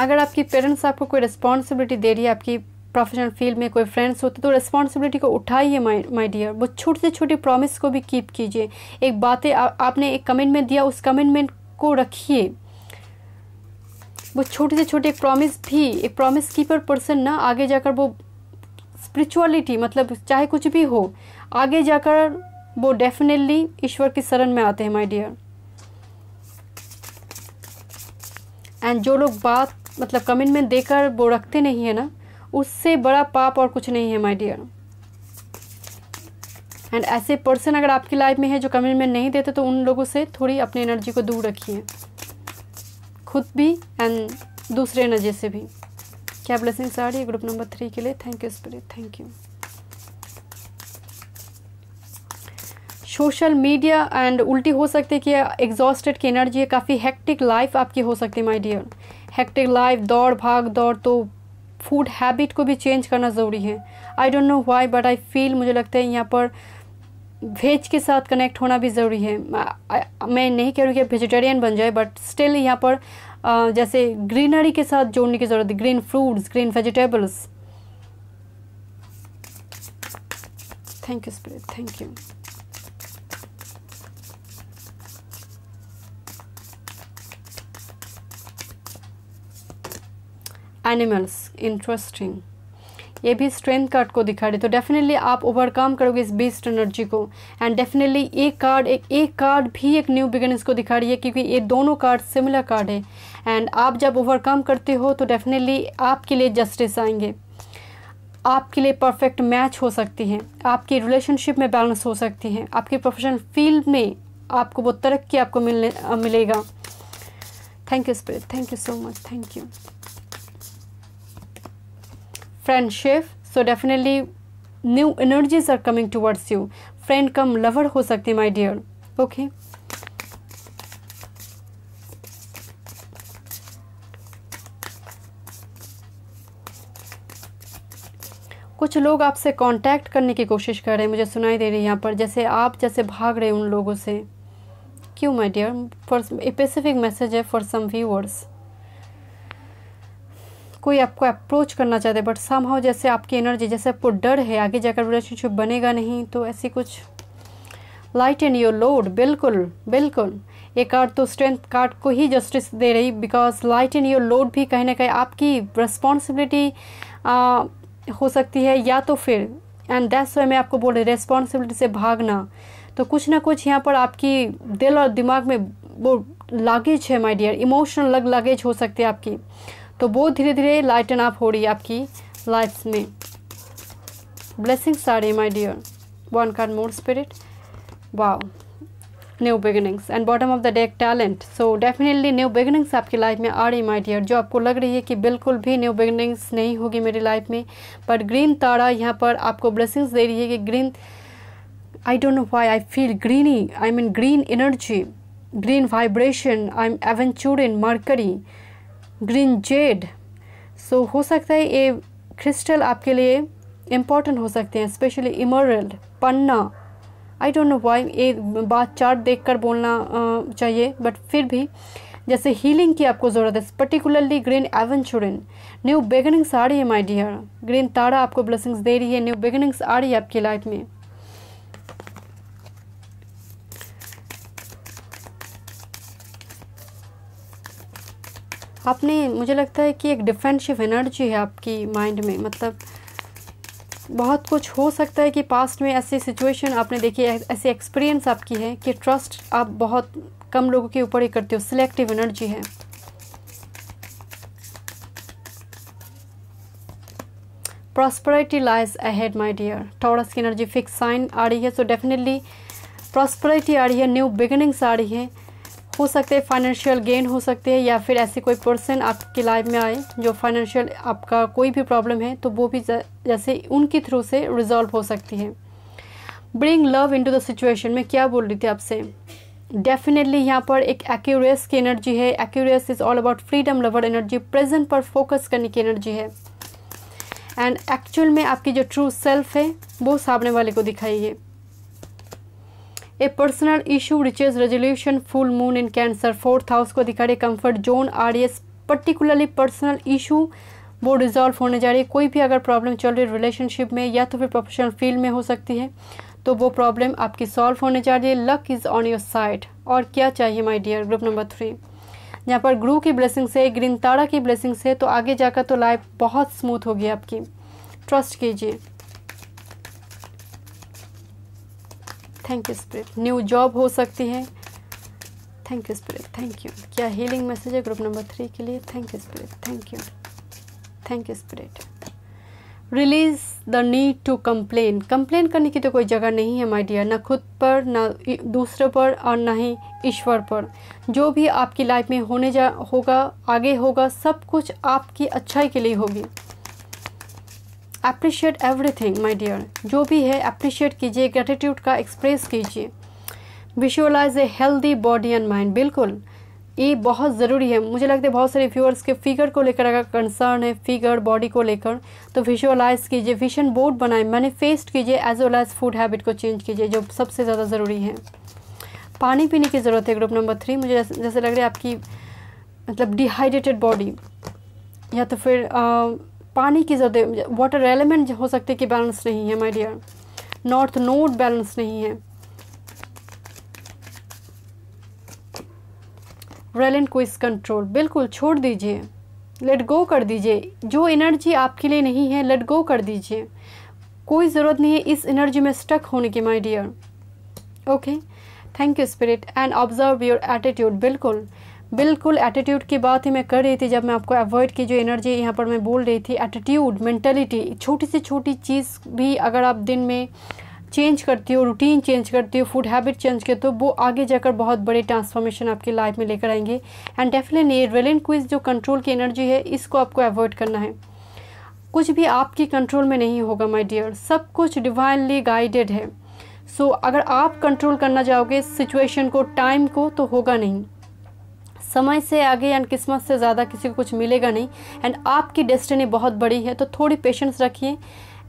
अगर आपकी पेरेंट्स आपको कोई रिस्पॉन्सिबिलिटी दे रही है आपकी प्रोफेशनल फील्ड में कोई फ्रेंड्स होते तो रिस्पॉन्सिबिलिटी को उठाइए माय डियर वो छोटे से छोटे प्रॉमिस को भी कीप कीजिए एक बातें आपने एक कमिटमेंट दिया उस कमिटमेंट को रखिए वो छोटे से छोटे एक प्रॉमिस भी एक प्रॉमिस कीपर पर्सन ना आगे जाकर वो स्पिरिचुअलिटी मतलब चाहे कुछ भी हो आगे जाकर वो डेफिनेटली ईश्वर की शरण में आते हैं माय डियर एंड जो लोग बात मतलब कमिटमेंट देकर वो रखते नहीं है ना उससे बड़ा पाप और कुछ नहीं है माय डियर एंड ऐसे पर्सन अगर आपकी लाइफ में है जो कमिटमेंट नहीं देते तो उन लोगों से थोड़ी अपनी एनर्जी को दूर रखिए खुद भी एंड दूसरे नज़र से भी क्या ब्लेसिंग्स आ रही है ग्रुप नंबर थ्री के लिए thank you spirit thank you social media and उल्टी हो सकती है कि एग्जॉस्टेड की एनर्जी है काफ़ी हेक्टिक लाइफ आपकी हो सकती है माय डियर हेक्टिक लाइफ दौड़ भाग दौड़ तो फूड हैबिट को भी चेंज करना ज़रूरी है I don't know why but I feel मुझे लगता है यहाँ पर वेज के साथ कनेक्ट होना भी ज़रूरी है मैं नहीं कह रही कि वेजिटेरियन बन जाए बट स्टिल यहाँ पर जैसे ग्रीनरी के साथ जोड़ने की ज़रूरत है green fruits green vegetables thank you spirit thank you animals interesting ये भी स्ट्रेंथ कार्ड को दिखा रही तो डेफिनेटली आप ओवरकम करोगे इस बेस्ट एनर्जी को एंड डेफिनेटली एक कार्ड एक एक कार्ड भी एक न्यू बिगनिंग को दिखा रही है क्योंकि ये दोनों कार्ड सिमिलर कार्ड है एंड आप जब ओवरकम करते हो तो डेफिनेटली आपके लिए जस्टिस आएंगे आपके लिए परफेक्ट मैच हो सकती हैं आपकी रिलेशनशिप में बैलेंस हो सकती हैं आपके प्रोफेशनल फील्ड में आपको वो तरक्की आपको मिलने मिलेगा thank you spirit thank you so much thank you friendship so definitely new energies are coming towards you friend cum lover हो सकते हैं माई डियर ओके okay? कुछ लोग आपसे कांटेक्ट करने की कोशिश कर रहे हैं मुझे सुनाई दे रही है यहाँ पर जैसे आप जैसे भाग रहे हैं उन लोगों से क्यों my dear for specific message है फॉर सम व्यूअर्स कोई आपको अप्रोच करना चाहते बट सम हाउ जैसे आपकी एनर्जी जैसे आपको डर है आगे जाकर रिलेशनशिप बनेगा नहीं तो ऐसी कुछ लाइट एंड योर लोड बिल्कुल बिल्कुल ये कार्ड तो स्ट्रेंथ कार्ड को ही जस्टिस दे रही because light and your load भी कहीं ना कहीं आपकी रिस्पॉन्सिबिलिटी हो सकती है या तो फिर एंड दैट्स वे मैं आपको बोल रही रेस्पॉन्सिबिलिटी से भागना तो कुछ ना कुछ यहाँ पर आपकी दिल और दिमाग में वो लागेज है माय डियर इमोशनल लग लागेज हो सकती है आपकी तो वो धीरे धीरे लाइटन अप हो रही है आपकी लाइफ में ब्लेसिंग्स आ रही है my dear one card more spirit wow new beginnings and bottom of the deck talent so definitely new beginnings आपकी लाइफ में आ रही माई डियर जो आपको लग रही है कि बिल्कुल भी न्यू बिगिनिंग्स नहीं होगी मेरी लाइफ में बट ग्रीन तारा यहाँ पर आपको ब्लेसिंग्स दे रही है कि green I don't know why I feel greeny I mean green energy green vibration I am in mercury green jade so हो सकता है ये क्रिस्टल आपके लिए इम्पॉर्टेंट हो सकते हैं स्पेशली इमोरल पन्ना आई डोंट नो वाई ये बात चार्ट देख कर बोलना चाहिए बट फिर भी जैसे हीलिंग की आपको ज़रूरत है particularly green aventurine new beginning आ रही है माई डियर ग्रीन तारा आपको ब्लेसिंग्स दे रही है न्यू बिगनिंग्स आ रही है आपकी लाइफ में आपने मुझे लगता है कि एक डिफेंसिव एनर्जी है आपकी माइंड में मतलब बहुत कुछ हो सकता है कि पास्ट में ऐसी सिचुएशन आपने देखी ऐसी एक्सपीरियंस आपकी है कि ट्रस्ट आप बहुत कम लोगों के ऊपर ही करते हो सिलेक्टिव एनर्जी है prosperity lies ahead my dear Taurus की एनर्जी फिक्स साइन आ रही है सो डेफिनेटली प्रॉस्परिटी आ रही है न्यू बिगनिंग्स आ रही है हो सकते हैं फाइनेंशियल गेन हो सकते हैं या फिर ऐसे कोई पर्सन आपकी लाइफ में आए जो फाइनेंशियल आपका कोई भी प्रॉब्लम है तो वो भी जैसे उनके थ्रू से रिजॉल्व हो सकती है bring love into the situation में क्या बोल रही थी आपसे डेफिनेटली यहाँ पर एक एक्यूरियस की एनर्जी है Aquarius is all about freedom lover energy present पर फोकस करने की एनर्जी है एंड एक्चुअल में आपकी जो ट्रू सेल्फ है वो सामने वाले को दिखाइए a personal issue reaches resolution full moon in cancer fourth house को दिखा रही comfort zone R S particularly personal issue वो रिजॉल्व होने जा रही है कोई भी अगर प्रॉब्लम चल रही है रिलेशनशिप में या तो फिर प्रोफेशनल फील्ड में हो सकती है तो वो प्रॉब्लम आपकी सॉल्व होने जा रही है luck is on your side और क्या चाहिए my dear group number three यहाँ पर ग्रू की ब्लेसिंग से ग्रीन तारा की ब्लेसिंग से तो आगे जाकर तो लाइफ बहुत स्मूथ होगी आपकी ट्रस्ट कीजिए thank you spirit new job हो सकती है thank you spirit thank you क्या हीलिंग मैसेज है ग्रुप नंबर थ्री के लिए thank you spirit thank you thank you spirit release the need to complain complain करने की तो कोई जगह नहीं है माय डियर ना खुद पर ना दूसरों पर और ना ही ईश्वर पर जो भी आपकी लाइफ में होने जा होगा आगे होगा सब कुछ आपकी अच्छाई के लिए होगी अप्रिशिएट एवरीथिंग माय डियर जो भी है अप्रिशिएट कीजिए ग्रेटिट्यूड का एक्सप्रेस कीजिए visualise a healthy body and mind बिल्कुल ये बहुत ज़रूरी है मुझे लगता है बहुत सारे व्यूअर्स के फिगर को लेकर अगर कंसर्न है फिगर बॉडी को लेकर तो विजुअलाइज कीजिए विशन बोर्ड बनाए मैनिफेस्ट कीजिए as well as food habit को चेंज कीजिए जो सबसे ज़्यादा ज़रूरी है पानी पीने की ज़रूरत है ग्रुप नंबर थ्री मुझे जैसे लग रहा है आपकी मतलब डिहाइड्रेटेड बॉडी या तो फिर आ, पानी की ज़रूरत वाटर एलिमेंट हो सकते कि बैलेंस नहीं है my dear north node balance नहीं है रेलेंट को इस कंट्रोल बिल्कुल छोड़ दीजिए लेट गो कर दीजिए जो एनर्जी आपके लिए नहीं है लेट गो कर दीजिए कोई ज़रूरत नहीं है इस एनर्जी में स्टक होने की my dear okay thank you spirit and observe your attitude बिल्कुल बिल्कुल एटीट्यूड की बात ही मैं कर रही थी जब मैं आपको अवॉइड की जो एनर्जी यहाँ पर मैं बोल रही थी एटीट्यूड मेंटेलिटी छोटी से छोटी चीज़ भी अगर आप दिन में चेंज करती हो रूटीन चेंज करती हो फूड हैबिट चेंज करते हो तो वो आगे जाकर बहुत बड़े ट्रांसफॉर्मेशन आपकी लाइफ में लेकर आएंगे एंड डेफिनेटली रेलिन क्विज जो कंट्रोल की एनर्जी है इसको आपको अवॉइड करना है कुछ भी आपके कंट्रोल में नहीं होगा माय डियर सब कुछ डिवाइनली गाइडेड है सो so, अगर आप कंट्रोल करना चाहोगे सिचुएशन को टाइम को तो होगा नहीं समय से आगे एंड किस्मत से ज़्यादा किसी को कुछ मिलेगा नहीं एंड आपकी डेस्टिनी बहुत बड़ी है तो थोड़ी पेशेंस रखिए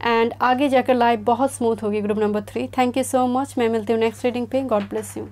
एंड आगे जाकर लाइफ बहुत स्मूथ होगी group number three thank you so much मैं मिलती हूँ नेक्स्ट रीडिंग पे गॉड ब्लेस यू